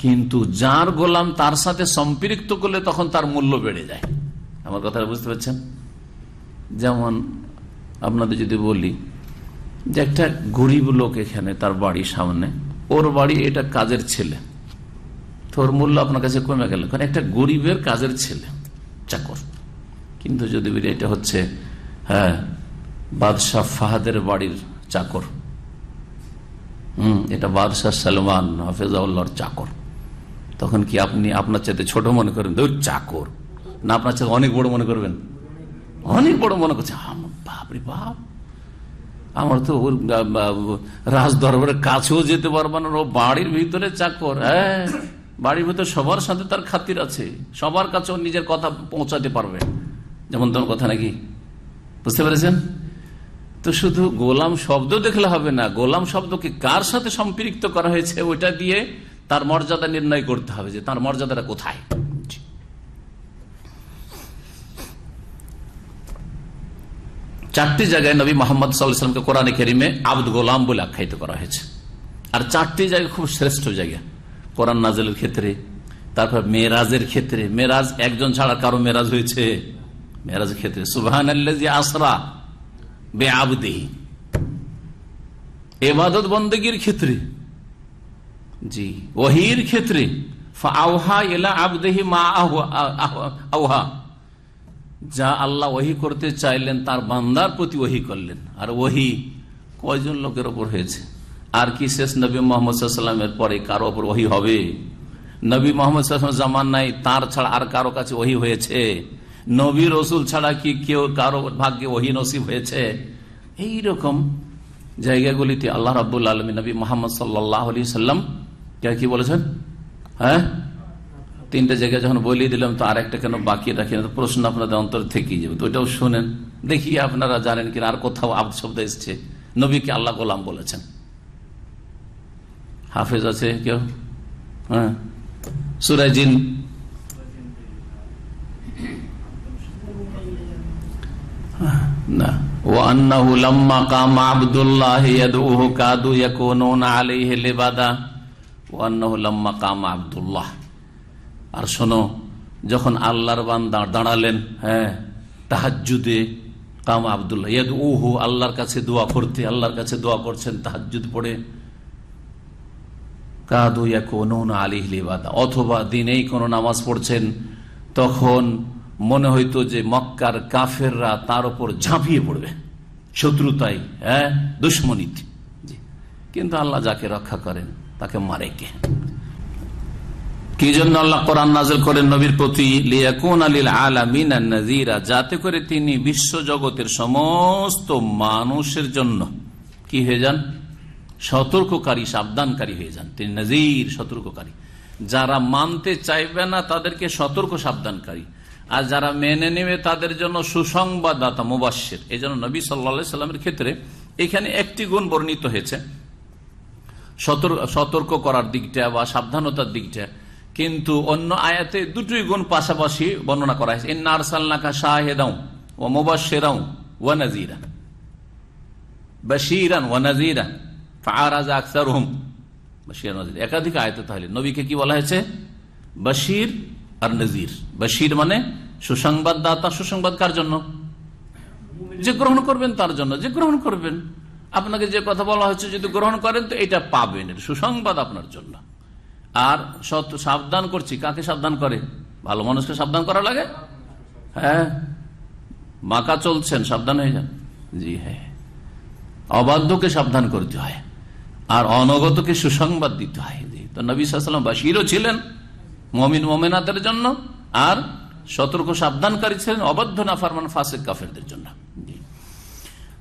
কিন্তু যার গোলাম তার সাথে সম্পৃক্ত করলে তখন তার মূল্য বেড়ে যায় আমার কথা বুঝতে পারছেন যেমন আপনাদের যদি বলি যে একটা গরিব লোক এখানে তার বাড়ির সামনে ওর বাড়ি এটা কাজের ছেলে তোর মূল্য আপনার কাছে কমে গেল কারণ একটা গরিবের কাজের ছেলে চাকর কিন্তু যদি বলি এটা হচ্ছে হ্যাঁ বাদশাহ ফাহাদের বাড়ির চাকর হুম এটা বাদশাহ সালমান হাফেজাউল্লাহর চাকর তখন কি আপনি আপনার চাইতে ছোট মনে করেন ধর চাকর না আপনার চাইতে অনেক বড় মনে করবেন অনেক বড় মনে করছে বাপরে বাপ আমার তো ওর রাজ দরবারের কাছেও যেতে পারবো না ও বাড়ির ভিতরে চাকর হ্যাঁ বাড়ির ভিতরে সবার সাথে তার খাতির আছে সবার কাছে নিজের কথা পৌঁছাতে পারবে যেমন তোমার কথা নাকি বুঝতে পেরেছেন তো শুধু গোলাম শব্দ দেখলে হবে না গোলাম শব্দকে কার সাথে সম্পৃক্ত করা হয়েছে ওইটা দিয়ে তার মর্যাদা নির্ণয় করতে হবে যে তার মর্যাদাটা কোথায় চারটি জায়গায় নবী মোহাম্মদ সাল্লাহামকে কোরআনে কেরিমে আবদ গোলাম বলে আখ্যায়িত করা হয়েছে আর চারটি জায়গা খুব শ্রেষ্ঠ জায়গা কোরআন নাজেলের ক্ষেত্রে তারপর মেয়েরাজের ক্ষেত্রে মেয়েরাজ একজন ছাড়া কারো মেয়েরাজ হয়েছে মেয়েরাজের ক্ষেত্রে সুবাহান আসরা বে আবদেহি এবাদত বন্দীর ক্ষেত্রে জি ওহির ক্ষেত্রে আওহা এলা আবদেহি মা আহা যা আল্লাহ ওহি করতে চাইলেন তার বান্দার প্রতি ওহি করলেন আর ওহি কয়জন লোকের ওপর হয়েছে আর কি শেষ নবী মোহাম্মদের সাল্লামের পরে কারো ওপর ওহি হবে নবী মোহাম্মদ জামান নাই তার ছাড়া আর কারো কাছে ওহি হয়েছে নবী রসুল ছাড়া কি কেউ কারো ভাগ্যে ওহি নসিব হয়েছে এই রকম জায়গাগুলিতে আল্লাহ রাবুল আলমী নবী মোহাম্মদ সাল্লাহ আলি সাল্লাম কে কি বলেছেন হ্যাঁ তিনটা জায়গা যখন বলিয়ে দিলাম তো আর একটা কেন বাকি রাখি না প্রশ্ন আপনাদের অন্তর থেকেই যাবে তো ওইটাও শোনেন দেখি আপনারা জানেন কিনা আর কোথাও আব শব্দ এসছে নবীকে আল্লাহ গোলাম বলেছেন হাফেজ আছে কেউ হ্যাঁ সুরাজিন না আর শোনো যখন আল্লাহর বান দাঁড়ালেন হ্যাঁ তাহাজুদে কাম আবদুল্লাহ ইয়াদ উহু আল্লাহর কাছে দোয়া করতে আল্লাহর কাছে দোয়া করছেন তাহাজুদ পড়ে কাদু ইয়াকুন আলী লিবাদা অথবা দিনেই কোনো নামাজ পড়ছেন তখন মনে হইতো যে মক্কার কাফেররা তার উপর ঝাঁপিয়ে পড়বে শত্রুতাই হ্যাঁ দুশ্মনীতি কিন্তু আল্লাহ যাকে রক্ষা করেন তাকে মারে কে কি জন্য আল্লাহ কোরআন নাজল করেন নবীর প্রতি যাতে করে তিনি বিশ্ব জগতের সমস্ত মানুষের জন্য কি হয়ে যান সতর্ককারী সাবধানকারী হয়ে যান তিনি নজির সতর্ককারী যারা মানতে চাইবে না তাদেরকে সতর্ক সাবধানকারী আর যারা মেনে নেবে তাদের জন্য সুসংবাদদাতা মুবাসের এই জন্য নবী সাল্লা সাল্লামের ক্ষেত্রে এখানে একটি গুণ বর্ণিত হয়েছে সতর্ক করার দিকটা বা সাবধানতার দিকটা কিন্তু অন্য আয়াতে দুটোই গুণ পাশাপাশি বর্ণনা করা হয়েছে এন্নার সাল্লাকা শাহেদাও ও মোবাশেরাও ওয়া নাজিরা বাশিরান ওয়া নাজিরা ফারাজ আকসার হুম একাধিক আয়তে তাহলে নবীকে কি বলা হয়েছে বশির আর নজির বশির মানে সুসংবাদদাতা সুসংবাদ কার জন্য যে গ্রহণ করবেন তার জন্য যে গ্রহণ করবেন আপনাকে যে কথা বলা হয়েছে যদি গ্রহণ করেন তো এটা পাবেন সুসংবাদ আপনার জন্য আর সত্য সাবধান করছি কাকে সাবধান করে ভালো মানুষকে সাবধান করা লাগে হ্যাঁ বাঁকা চলছেন সাবধান হয়ে যান জি হ্যাঁ অবাধ্যকে সাবধান করতে হয় আর অনগতকে সুসংবাদ দিতে হয় তো নবী সাল্লাম বাসিরও ছিলেন মমিন মোমেনাদের জন্য আর সতর্ক সাবধানকারী ছিলেন অবাধ্য নাফারমান ফাসেক কাফেরদের জন্য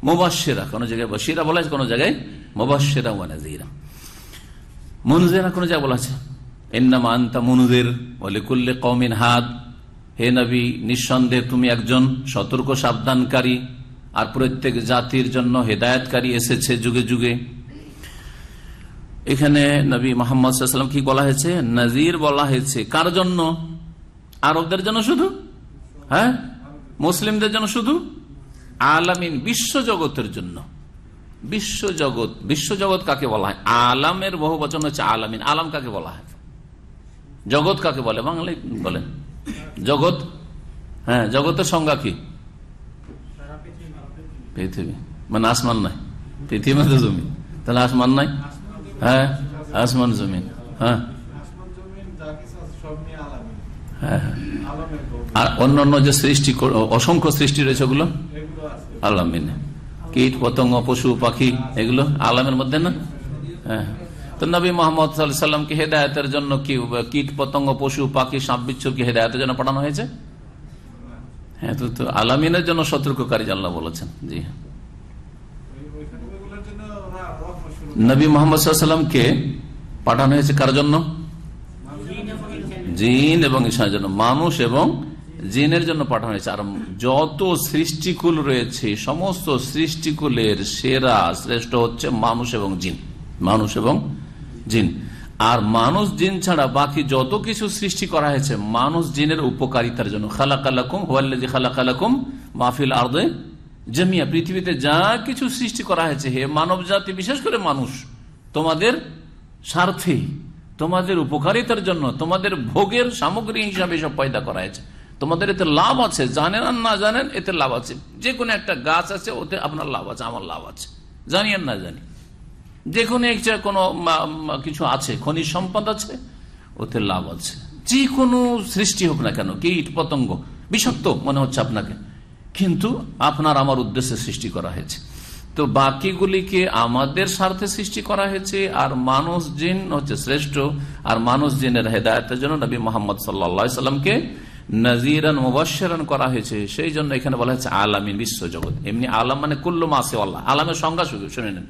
মোবাসেরা কোনো জায়গায় বসিরা বলা কোনো জায়গায় মোবাসেরা ওয়ানাজিরা মনুজেরা কোনো যা বলা আছে এন্নামা আন্তা মনুদের বলে করলে কমিন হাত হে নবী নিঃসন্দেহ তুমি একজন সতর্ক সাবধানকারী আর প্রত্যেক জাতির জন্য হেদায়তকারী এসেছে যুগে যুগে এখানে নবী মোহাম্মদ কি বলা হয়েছে নাজির বলা হয়েছে কার জন্য আরবদের জন্য শুধু হ্যাঁ মুসলিমদের জন্য শুধু আলামিন বিশ্ব জগতের জন্য বিশ্বজগৎ বিশ্বজগৎ কাকে বলা হয় আলামের বহু বচন হচ্ছে আলামিন আলাম কাকে বলা হয় জগৎ কাকে বলে বাংলায় বলেন জগৎ হ্যাঁ জগতের সংজ্ঞা কি পৃথিবী মানে আসমান নাই পৃথিবী মানে জমিন তাহলে আসমান নাই হ্যাঁ আসমান জমিন হ্যাঁ, হ্যাঁ, হ্যাঁ। আর অন্যান্য যে সৃষ্টি অসংখ্য সৃষ্টি রয়েছে ওগুলো আলামিনে কীট পতঙ্গ পশু পাখি এগুলো আলামের মধ্যে না হ্যাঁ তো নবী মোহাম্মদ সাল্লামকে হেদায়তের জন্য কি কীট পতঙ্গ পশু পাখি সাপ বিচ্ছুরকে হেদায়তের জন্য পাঠানো হয়েছে হ্যাঁ তো তো আলামিনের জন্য সতর্ককারী আল্লাহ বলেছেন জি নবী মোহাম্মদ সাল্লামকে পাঠানো হয়েছে কার জন্য জিন এবং ইসার জন্য মানুষ এবং জিনের জন্য পাঠানো হয়েছে আর যত সৃষ্টিকুল রয়েছে সমস্ত সৃষ্টিকুলের সেরা শ্রেষ্ঠ হচ্ছে মানুষ এবং জিন মানুষ এবং জিন আর মানুষ জিন ছাড়া বাকি যত কিছু সৃষ্টি করা হয়েছে মানুষ জিনের উপকারিতার জন্য খালাকালাকুম হোয়াল্লাজি খালাকালাকুম মাহফিল আর্দে জমিয়া পৃথিবীতে যা কিছু সৃষ্টি করা হয়েছে হে মানব জাতি বিশেষ করে মানুষ তোমাদের স্বার্থে তোমাদের উপকারিতার জন্য তোমাদের ভোগের সামগ্রী হিসাবে সব পয়দা করা হয়েছে তোমাদের এতে লাভ আছে জানেন আর না জানেন এতে লাভ আছে যে কোনো একটা গাছ আছে ওতে আপনার লাভ আছে আমার লাভ আছে জানি আর না জানি যে কোনো একটা কোনো কিছু আছে খনিজ সম্পদ আছে ওতে লাভ আছে যে কোনো সৃষ্টি হোক না কেন ইট পতঙ্গ বিষাক্ত মনে হচ্ছে আপনাকে কিন্তু আপনার আমার উদ্দেশ্যে সৃষ্টি করা হয়েছে তো বাকিগুলিকে আমাদের স্বার্থে সৃষ্টি করা হয়েছে আর মানুষ জিন হচ্ছে শ্রেষ্ঠ আর মানুষ জিনের হেদায়তের জন্য নবী মোহাম্মদ সাল্লা সাল্লামকে নাজিরান মুবাসরান করা হয়েছে সেই জন্য এখানে বলা হয়েছে আলামিন বিশ্বজগৎ এমনি আলাম মানে কুল্লু মাসে আল্লাহ আলামের সংজ্ঞা শুধু শুনে নেন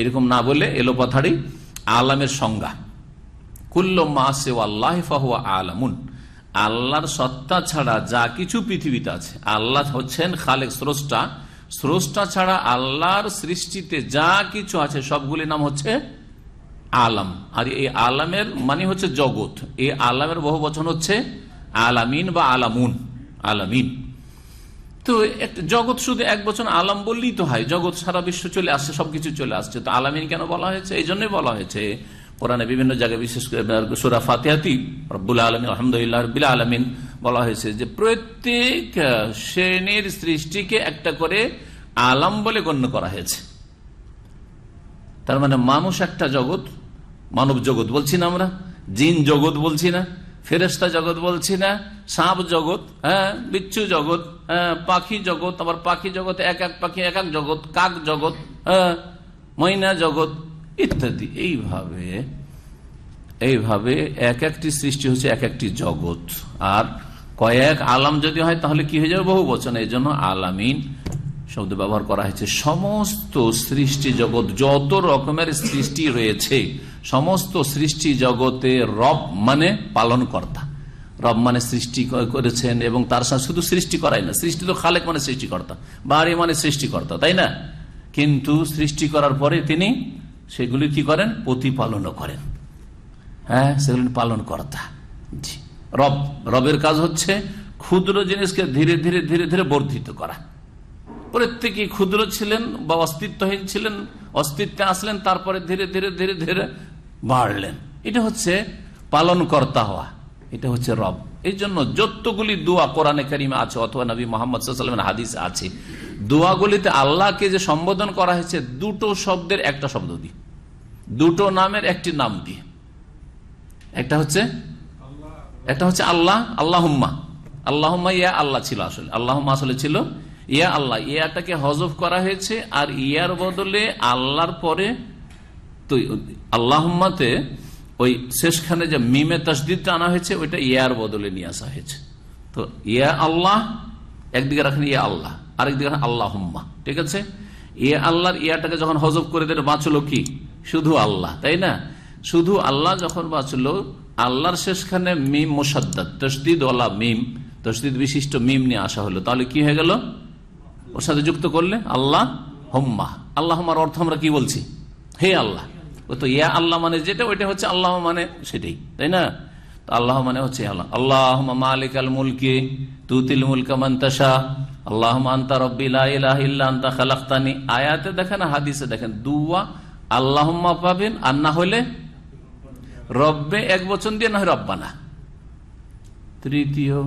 এরকম না বলে এলো পাথাড়ি আলামের সংজ্ঞা কুল্লু মাসে আল্লাহ ফাহুয়া আলামুন আল্লাহর সত্তা ছাড়া যা কিছু পৃথিবীতে আছে আল্লাহ হচ্ছেন খালেক স্রষ্টা স্রষ্টা ছাড়া আল্লাহর সৃষ্টিতে যা কিছু আছে সবগুলির নাম হচ্ছে আলাম আর এই আলামের মানে হচ্ছে জগৎ এই আলামের বহু বচন হচ্ছে আলামিন বা আলামুন আলামিন তো জগৎ শুধু এক বছর আলাম বললেই তো হয় জগৎ সারা বিশ্ব চলে আসছে সবকিছু চলে আসছে তো আলামিন কেন বলা হয়েছে এই জন্যই বলা হয়েছে কোরআনে বিভিন্ন জায়গায় বিশেষ করে সুরা ফাতেহাতি আলমিন আলহামদুলিল্লাহ বিলা আলমিন বলা হয়েছে যে প্রত্যেক শ্রেণীর সৃষ্টিকে একটা করে আলাম বলে গণ্য করা হয়েছে তার মানে মানুষ একটা জগৎ মানব জগৎ বলছি না আমরা জিন জগৎ বলছি না ফেরেস্তা জগৎ বলছি না সাপ জগৎ হ্যাঁ বিচ্ছু জগৎ হ্যাঁ পাখি জগৎ আবার পাখি জগৎ এক এক পাখি এক এক জগৎ কাক জগৎ হ্যাঁ ময়না জগৎ ইত্যাদি এইভাবে এইভাবে এক একটি সৃষ্টি হচ্ছে এক একটি জগৎ আর কয়েক আলাম যদি হয় তাহলে কি হয়ে যাবে বহু বচন এই জন্য আলামিন শব্দ ব্যবহার করা হয়েছে সমস্ত সৃষ্টি জগৎ যত রকমের সৃষ্টি রয়েছে সমস্ত সৃষ্টি জগতে রব মানে পালনকর্তা রব মানে সৃষ্টি করেছেন এবং তার সাথে শুধু সৃষ্টি করাই না সৃষ্টি তো খালেক মানে সৃষ্টিকর্তা বাড়ি মানে সৃষ্টিকর্তা তাই না কিন্তু সৃষ্টি করার পরে তিনি সেগুলি কি করেন প্রতিপালনও করেন হ্যাঁ সেগুলি পালনকর্তা জি রব রবের কাজ হচ্ছে ক্ষুদ্র জিনিসকে ধীরে ধীরে ধীরে ধীরে বর্ধিত করা প্রত্যেকে ক্ষুদ্র ছিলেন বা অস্তিত্বহীন ছিলেন অস্তিত্বে আসলেন তারপরে ধীরে ধীরে ধীরে ধীরে বাড়লেন এটা হচ্ছে পালন কর্তা হওয়া এটা হচ্ছে রব এই জন্য যতগুলি দোয়া কোরআনে কারিমে আছে অথবা নবী মোহাম্মদ হাদিস আছে দোয়াগুলিতে আল্লাহকে যে সম্বোধন করা হয়েছে দুটো শব্দের একটা শব্দ দিয়ে দুটো নামের একটি নাম দিয়ে একটা হচ্ছে একটা হচ্ছে আল্লাহ আল্লাহ আল্লাহ ইয়া আল্লাহ ছিল আসলে আল্লাহ আসলে ছিল ইয়া আল্লাহ ইয়াটাকে হজফ করা হয়েছে আর ইয়ার বদলে আল্লাহর পরে তো আল্লাহম্মাতে ওই শেষখানে যে মিমে তসদিদটা আনা হয়েছে ওইটা ইয়ার বদলে নিয়ে আসা হয়েছে তো ইয়া আল্লাহ একদিকে রাখেন ইয়া আল্লাহ আরেকদিকে রাখেন আল্লাহম্মা ঠিক আছে ইয়া আল্লাহর ইয়াটাকে যখন হজব করে দেন বাঁচলো কি শুধু আল্লাহ তাই না শুধু আল্লাহ যখন বাঁচলো আল্লাহর শেষখানে মিম মোসাদ্দাদ তসদিদ আল্লাহ মিম তসদিদ বিশিষ্ট মিম নিয়ে আসা হলো তাহলে কি হয়ে গেল ওর সাথে যুক্ত করলে আল্লাহ হোম্মা আল্লাহ হোম্মার অর্থ আমরা কি বলছি হে আল্লাহ ও তো ইয়া আল্লাহ মানে যেটা ওইটা হচ্ছে আল্লাহ মানে সেটাই তাই না আল্লাহ মানে হচ্ছে আল্লাহ আল্লাহ মালিক আল মুলকে তুতিল মুলকা মান্তাসা আল্লাহ আন্তা রব্বিল্লাহ খালাক্তানি আয়াতে দেখেন হাদিসে দেখেন দুয়া আল্লাহম্মা পাবেন আর না হলে রব্বে এক বচন দিয়ে না হয় রব্বানা তৃতীয়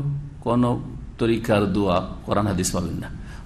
কোন তরিকার দোয়া কোরআন হাদিস পাবেন না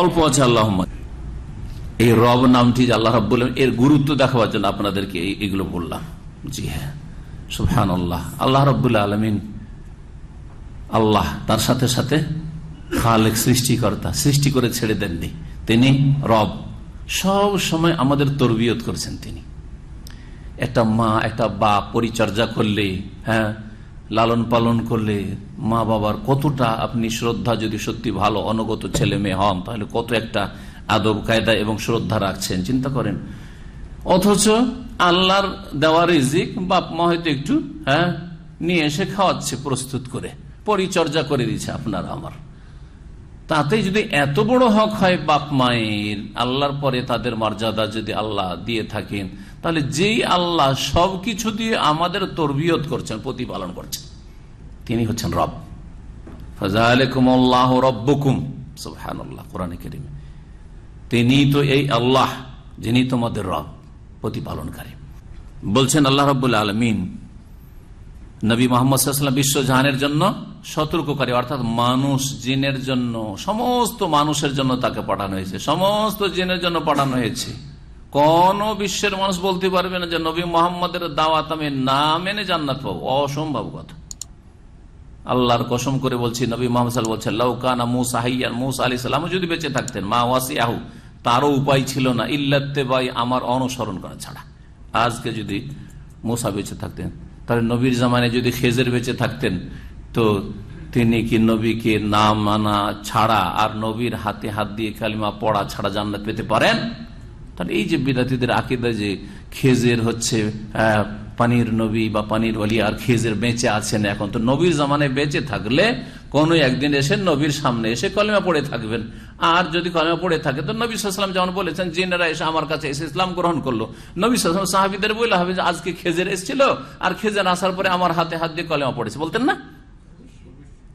অল্প আছে আল্লাহ এই রব নামটি আল্লাহ রব বললেন এর গুরুত্ব দেখাবার জন্য আপনাদেরকে এগুলো বললাম জি হ্যাঁ সুফহান আল্লাহ আল্লাহ রবুল্লা আলমিন আল্লাহ তার সাথে সাথে খালেক সৃষ্টিকর্তা সৃষ্টি করে ছেড়ে দেননি তিনি রব সব সময় আমাদের তরবিয়ত করেছেন তিনি একটা মা একটা বাপ পরিচর্যা করলে হ্যাঁ লালন পালন করলে মা বাবার কতটা আপনি শ্রদ্ধা যদি সত্যি ভালো অনগত ছেলে মেয়ে হন তাহলে কত একটা আদব কায়দা এবং শ্রদ্ধা রাখছেন চিন্তা করেন অথচ আল্লাহর দেওয়ার ইজিক বাপ মা হয়তো একটু হ্যাঁ নিয়ে এসে খাওয়াচ্ছে প্রস্তুত করে পরিচর্যা করে দিচ্ছে আপনার আমার তাতে যদি এত বড় হক হয় বাপ মায়ের আল্লাহর পরে তাদের মর্যাদা যদি আল্লাহ দিয়ে থাকেন তাহলে যেই আল্লাহ সব কিছু দিয়ে আমাদের তরবিয়ত করছেন প্রতিপালন করছেন তিনি হচ্ছেন রব ফাজা আলাইকুম আল্লাহ রব্বকুম সুহান আল্লাহ কোরআনে কেরিমে তিনি তো এই আল্লাহ যিনি তোমাদের রব প্রতিপালনকারী বলছেন আল্লাহ রব্বুল আলমিন নবী মোহাম্মদ জাহানের জন্য সতর্ককারী অর্থাৎ মানুষ জিনের জন্য সমস্ত মানুষের জন্য তাকে পাঠানো হয়েছে সমস্ত জিনের জন্য পাঠানো হয়েছে কোন বিশ্বের মানুষ বলতে পারবে না যে নবী মোহাম্মদের দাওয়াত আমি না মেনে জান্নাত পাবো অসম্ভব কথা আল্লাহর কসম করে বলছি নবী মোহাম্মদ বলছেন লৌকানা মুস হাইয়ান মুসা আলি সাল্লাম যদি বেঁচে থাকতেন মা ওয়াসি আহু তারও উপায় ছিল না ইল্লাতে বাই আমার অনুসরণ করা ছাড়া আজকে যদি মুসা বেঁচে থাকতেন তাহলে নবীর জামানে যদি খেজের বেঁচে থাকতেন তো তিনি কি নবীকে না মানা ছাড়া আর নবীর হাতে হাত দিয়ে কালিমা পড়া ছাড়া জান্নাত পেতে পারেন তাহলে এই যে বিদাতিদের আকিদা যে খেজের হচ্ছে পানির নবী বা পানির অলি আর খেজের বেঁচে আছেন এখন তো নবীর জামানে বেঁচে থাকলে কোনো একদিন এসে নবীর সামনে এসে কলেমা পড়ে থাকবেন আর যদি কলেমা পড়ে থাকে তো নবী সাল্লাম যেমন বলেছেন জিনেরা এসে আমার কাছে এসে ইসলাম গ্রহণ করলো নবী সাল্লাম সাহাবিদের বলে হবে যে আজকে খেজের এসেছিল আর খেজের আসার পরে আমার হাতে হাত দিয়ে কলেমা পড়েছে বলতেন না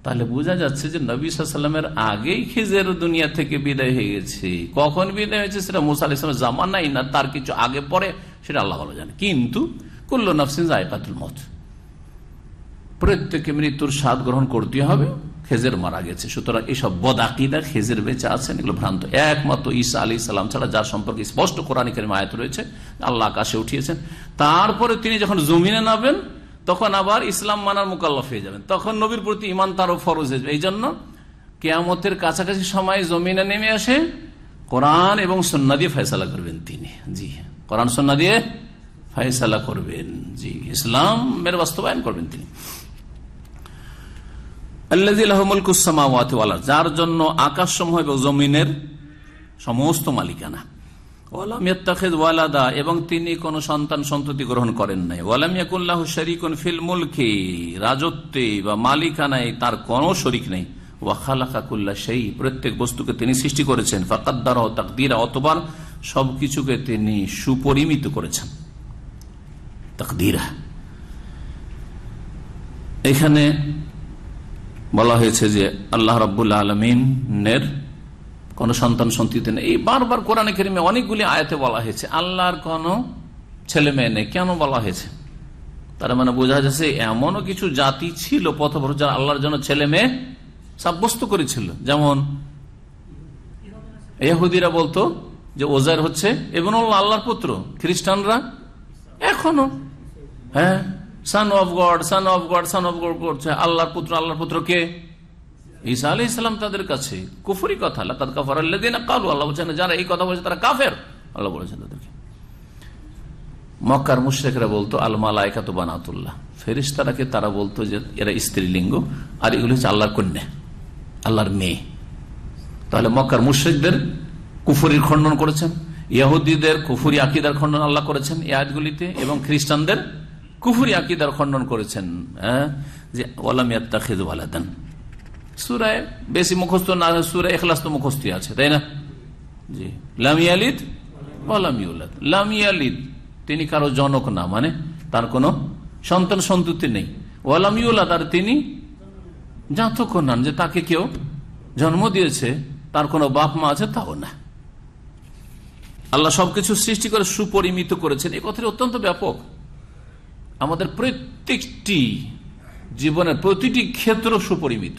তাহলে বোঝা যাচ্ছে যে নবী সাল্লামের আগেই খিজের দুনিয়া থেকে বিদায় হয়ে গেছে কখন বিদায় হয়েছে সেটা মুসা আলাইসলামের জামানাই না তার কিছু আগে পরে সেটা আল্লাহ ভালো জানে কিন্তু কুল্লো নফসিন জায়পাতুল মত প্রত্যেকে মৃত্যুর স্বাদ গ্রহণ করতে হবে খেজের মারা গেছে সুতরাং এসব বদাকিদা খেজের বেঁচে আছেন এগুলো ভ্রান্ত একমাত্র ঈসা আলী সাল্লাম ছাড়া যার সম্পর্কে স্পষ্ট কোরআনিকের মায়াত রয়েছে আল্লাহ আকাশে উঠিয়েছেন তারপরে তিনি যখন জমিনে নাবেন তখন আবার ইসলাম মানার মোকাল্লফ হয়ে যাবেন তখন নবীর প্রতি ইমান তারও ফরজ হয়ে যাবে এই জন্য কেয়ামতের কাছাকাছি সময় জমিনে নেমে আসে কোরআন এবং সন্না দিয়ে ফেসলা করবেন তিনি জি কোরআন সন্না দিয়ে ফেসলা করবেন জি ইসলামের বাস্তবায়ন করবেন তিনি যার জন্য আকাশ সমূহ এবং জমিনের সমস্ত মালিকানা ওয়ালাদা এবং তিনি কোন সন্তান সন্ততি গ্রহণ করেন নাই ওয়ালামিয়াকুল্লাহ ইয়াকুল্লাহ শরিকুন ফিল মুলকি রাজত্বে বা মালিকানায় তার কোন শরিক নেই ওয়াখালাকাকুল্লা সেই প্রত্যেক বস্তুকে তিনি সৃষ্টি করেছেন ফাকাদ্দার ও তাকদিরা অতবার সবকিছুকে তিনি সুপরিমিত করেছেন তাকদিরা এখানে বলা হয়েছে যে আল্লাহ রবুল্লা আলমিনের কোনো সন্তান সন্তিতে নেই এই বারবার কোরআনে কেরিমে অনেকগুলি আয়াতে বলা হয়েছে আল্লাহর কোনো ছেলে মেয়ে নেই কেন বলা হয়েছে তার মানে বোঝা যাচ্ছে এমনও কিছু জাতি ছিল পথভ্র যারা আল্লাহর জন্য ছেলে মেয়ে সাব্যস্ত করেছিল যেমন এহুদিরা বলতো যে ওজার হচ্ছে এবং আল্লাহর পুত্র খ্রিস্টানরা এখনো হ্যাঁ son of god son of god son of god করছে আল্লাহর পুত্র আল্লাহর পুত্র কে আলি ইসলাম তাদের কাছে কুফুরি কথা কালু আল্লাহ বলছেন যারা এই কথা বলছে তারা কাফের আল্লাহ বলেছেন তাদেরকে মক্কার মুশ্রেকরা বলতো বানাতুল্লাহ ফেরিস্তারাকে তারা বলতো যে এরা স্ত্রীলিঙ্গ আর এগুলো হচ্ছে আল্লাহর কন্যা আল্লাহর মেয়ে তাহলে মক্কার মুশ্রিকদের কুফুরির খণ্ডন করেছেন ইয়াহুদ্দিদের কুফুরি আকিদার খণ্ডন আল্লাহ করেছেন এই এবং খ্রিস্টানদের কুফুরি আকিদার খণ্ডন করেছেন হ্যাঁ যে ওলামিয়াত্তা খেদু আলাদান সুরায় বেশি মুখস্থ না সুরায় এখলাস তো মুখস্থি আছে তাই না জি লামিয়ালিদ লামিউলাদ লামিয়ালিদ তিনি কারো জনক না মানে তার কোনো সন্তান সন্ততি নেই ওয়ালামিউলাদ আর তিনি জাতক নান যে তাকে কেউ জন্ম দিয়েছে তার কোনো বাপ মা আছে তাও না আল্লাহ সবকিছু সৃষ্টি করে সুপরিমিত করেছেন এই কথাটি অত্যন্ত ব্যাপক আমাদের প্রত্যেকটি জীবনের প্রতিটি ক্ষেত্র সুপরিমিত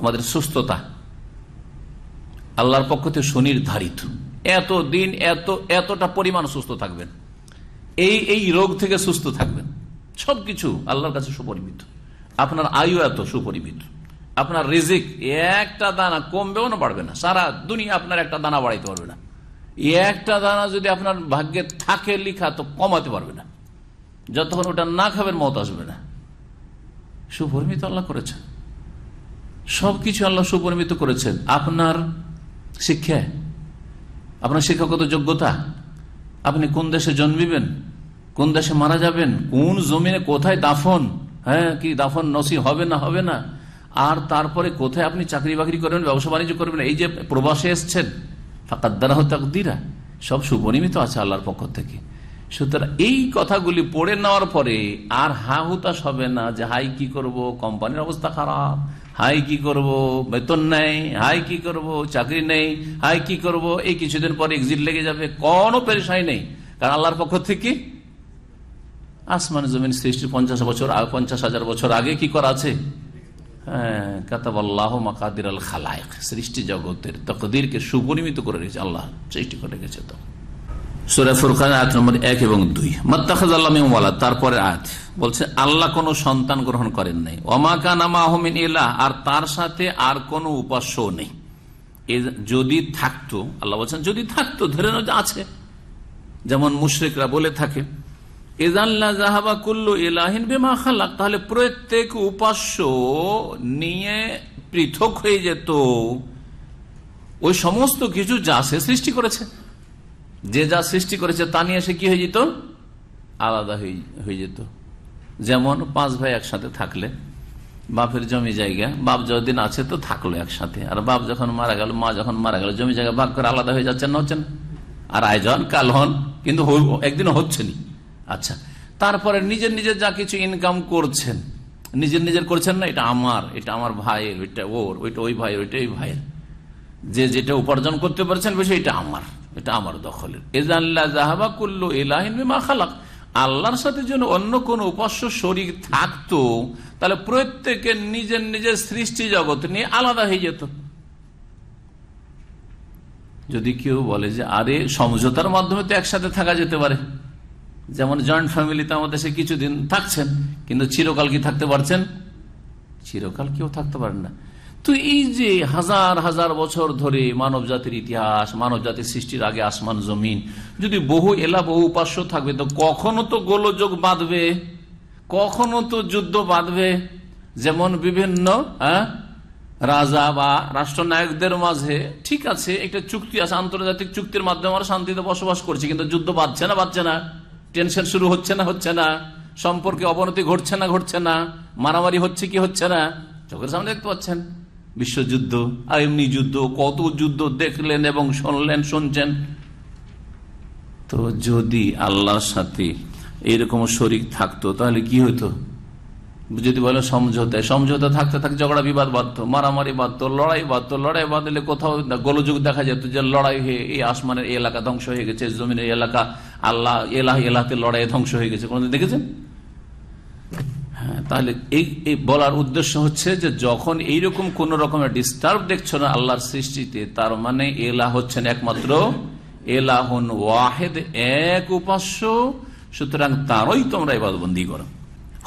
আমাদের সুস্থতা আল্লাহর পক্ষ থেকে সুনির্ধারিত এত দিন এত এতটা পরিমাণ সুস্থ থাকবেন এই এই রোগ থেকে সুস্থ থাকবেন সবকিছু আল্লাহর কাছে সুপরিমিত আপনার আয়ু এত সুপরিমিত আপনার রিজিক একটা দানা কমবেও না বাড়বে না সারা দুনিয়া আপনার একটা দানা বাড়াইতে পারবে না একটা দানা যদি আপনার ভাগ্যে থাকে লিখা তো কমাতে পারবে না যতক্ষণ ওটা না খাবেন মত আসবে না সুপরিমিত আল্লাহ করেছেন সবকিছু আল্লাহ সুপরিমিত করেছেন আপনার শিক্ষা আপনার শিক্ষাগত যোগ্যতা আপনি কোন দেশে জন্মিবেন কোন দেশে মারা যাবেন কোন জমিনে কোথায় দাফন হ্যাঁ কি দাফন নসি হবে না হবে না আর তারপরে কোথায় আপনি চাকরি বাকরি করবেন ব্যবসা বাণিজ্য করবেন এই যে প্রবাসে এসছেন দ্বারা ফাঁকাদ্দারাহ দিরা সব সুপরিমিত আছে আল্লাহর পক্ষ থেকে সুতরাং এই কথাগুলি পড়ে নেওয়ার পরে আর হা হুতাশ হবে না যে হাই কি করব কোম্পানির অবস্থা খারাপ হাই কি করব বেতন নেই হাই কি করব চাকরি নেই হাই কি করব এই কিছুদিন পর এক্সিট লেগে যাবে কোনো পেরেশানি নেই কারণ আল্লাহর পক্ষ থেকে আসমান জমিন সৃষ্টির পঞ্চাশ বছর পঞ্চাশ হাজার বছর আগে কি করা আছে হ্যাঁ আল সৃষ্টি জগতের তকদিরকে সুপরিমিত করে রেখেছে আল্লাহ সৃষ্টি করে রেখেছে তখন নম্বর এক এবং দুই আল্লাহ তারপরে বলছে আল্লাহ কোনো সন্তান গ্রহণ করেন নাই অমাকান আর তার সাথে আর কোন উপাস্য নেই যদি থাকতো আল্লাহ বলছেন যদি থাকতো ধরে আছে যেমন মুশ্রিকরা বলে থাকে জাহাবা তাহলে প্রত্যেক উপাস্য নিয়ে পৃথক হয়ে যেত ওই সমস্ত কিছু যা সে সৃষ্টি করেছে যে যা সৃষ্টি করেছে তা নিয়ে সে কি হয়ে যেত আলাদা হয়ে যেত যেমন পাঁচ ভাই একসাথে থাকলে বাপের জমি জায়গা বাপ যতদিন আছে তো থাকলো একসাথে আর বাপ যখন মারা গেল মা যখন মারা গেল জমি জায়গা ভাগ করে আলাদা হয়ে যাচ্ছেন না হচ্ছেন আর আয়োজন কাল হন কিন্তু একদিন হচ্ছে নি আচ্ছা তারপরে নিজের নিজের যা কিছু ইনকাম করছেন নিজের নিজের করছেন না এটা আমার এটা আমার ভাইয়ের ওইটা ওর ওইটা ওই ভাই ওইটা ওই ভাইয়ের যে যেটা উপার্জন করতে পারছেন বেশি এটা আমার এটা আমার দখলের এজাল্লা জাহাবা করল এলাহিন আল্লাহর সাথে যেন অন্য কোন উপাস্য শরীর থাকতো তাহলে প্রত্যেকের নিজের নিজের সৃষ্টি জগৎ নিয়ে আলাদা হয়ে যেত যদি কেউ বলে যে আরে সমঝোতার মাধ্যমে তো একসাথে থাকা যেতে পারে যেমন জয়েন্ট ফ্যামিলিতে আমাদের সে কিছুদিন থাকছেন কিন্তু চিরকাল কি থাকতে পারছেন চিরকাল কেউ থাকতে পারেন না তো এই যে হাজার হাজার বছর ধরে মানব জাতির ইতিহাস মানব জাতির সৃষ্টির আগে আসমান জমিন যদি বহু এলা বহু উপাস্য থাকবে তো কখনো তো গোলযোগ বাঁধবে কখনো তো যুদ্ধ বাঁধবে যেমন বিভিন্ন হ্যাঁ, রাজা বা রাষ্ট্রনায়কদের মাঝে ঠিক আছে একটা চুক্তি আছে আন্তর্জাতিক চুক্তির মাধ্যমে আমরা শান্তিতে বসবাস করছি কিন্তু যুদ্ধ বাঁধছে না বাঁধছে না টেনশন শুরু হচ্ছে না হচ্ছে না সম্পর্কে অবনতি ঘটছে না ঘটছে না মারামারি হচ্ছে কি হচ্ছে না চোখের সামনে দেখতে পাচ্ছেন বিশ্বযুদ্ধ আর এমনি যুদ্ধ কত যুদ্ধ দেখলেন এবং শুনলেন শুনছেন তো যদি আল্লাহর সাথে এরকম শরিক থাকতো তাহলে কি হতো যদি বলে সমঝোতায় সমঝোতা থাকতে থাকতে ঝগড়া বিবাদ বাধ্য মারামারি বাধ্য লড়াই বাধ্য লড়াই বাঁধলে কোথাও গোলযোগ দেখা যেত যে লড়াই হয়ে এই আসমানের এলাকা ধ্বংস হয়ে গেছে জমিনের এলাকা আল্লাহ এলাহ এলাহাতে লড়াই ধ্বংস হয়ে গেছে কোনদিন দেখেছেন হ্যাঁ, তাহলে এই বলার উদ্দেশ্য হচ্ছে যে যখন এইরকম কোন রকমের ডিস্টার্ব দেখছো না আল্লাহর সৃষ্টিতে তার মানে এলা হচ্ছেন একমাত্র এলাহন ওয়াহেদ এক উপাস্য সুতরাং তারই তোমরা এবাদবন্দি করো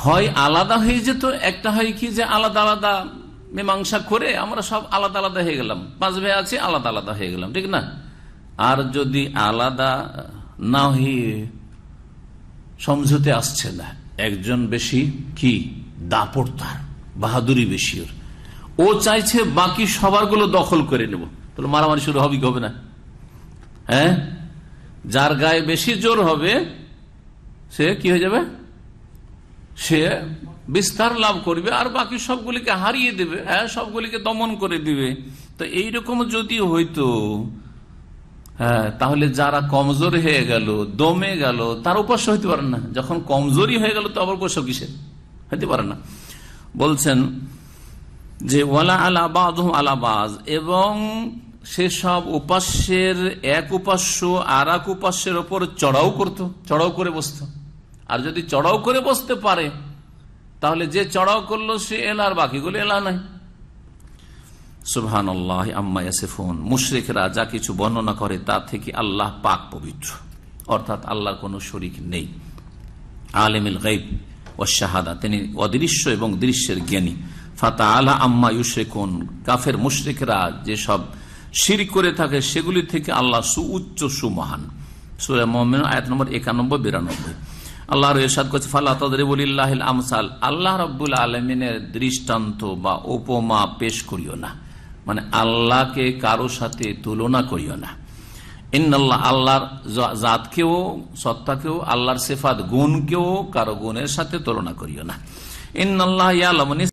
হয় আলাদা হয়ে যেত একটা হয় কি যে আলাদা আলাদা মীমাংসা করে আমরা সব আলাদা আলাদা হয়ে গেলাম পাঁচ ভাই আছে আলাদা আলাদা হয়ে গেলাম ঠিক না আর যদি আলাদা না হয়ে সমঝোতে আসছে না একজন বেশি কি দাপট তার বাহাদুরি বেশি ওর ও চাইছে বাকি সবারগুলো দখল করে নেব তাহলে মারামারি শুরু হবে কি হবে না হ্যাঁ যার গায়ে বেশি জোর হবে সে কি হয়ে যাবে সে বিস্তার লাভ করবে আর বাকি সবগুলিকে হারিয়ে দেবে হ্যাঁ সবগুলিকে দমন করে দিবে তো এইরকম যদি হইতো হ্যাঁ, তাহলে যারা কমজোর হয়ে গেল দমে গেল তার উপাস্য হইতে পারে না যখন কমজোরি হয়ে গেল তো আবার উপাস্য কিসের হইতে পারে না বলছেন যে ওয়ালা আলাবাজ আলাবাজ এবং সেসব উপাস্যের এক উপাস্য আর এক উপাস্যের ওপর চড়াও করত চড়াও করে বসত আর যদি চড়াও করে বসতে পারে তাহলে যে চড়াও করলো সে এলা আর বাকিগুলো এলা নাই সুবহান আল্লাহ আম্মা ইয়াসিফুন মুশরিকরা যা কিছু বর্ণনা করে তা থেকে আল্লাহ পাক পবিত্র অর্থাৎ আল্লাহর কোনো শরিক নেই আলেমিল গাইব ও শাহাদা তিনি অদৃশ্য এবং দৃশ্যের জ্ঞানী ফাতা আলা আম্মা ইউশেকুন কাফের মুশরিকরা যেসব শির করে থাকে সেগুলি থেকে আল্লাহ সুউচ্চ সুমহান সুরে মোহাম্মদ আয়াত নম্বর একানব্বই বিরানব্বই আল্লাহ রসাদ করছে ফাল্লা তদরিবুল্লাহ আমসাল আল্লাহ রব্বুল আলমিনের দৃষ্টান্ত বা উপমা পেশ করিও না মানে আল্লাহকে কারো সাথে তুলনা করিও না ইন্নআল্লাহ আল্লাহর জাতকেও সত্তাকেও আল্লাহর সেফাত গুণকেও কারো গুণের সাথে তুলনা করিও না ইন্নআল্লাহ ইয়ালমনি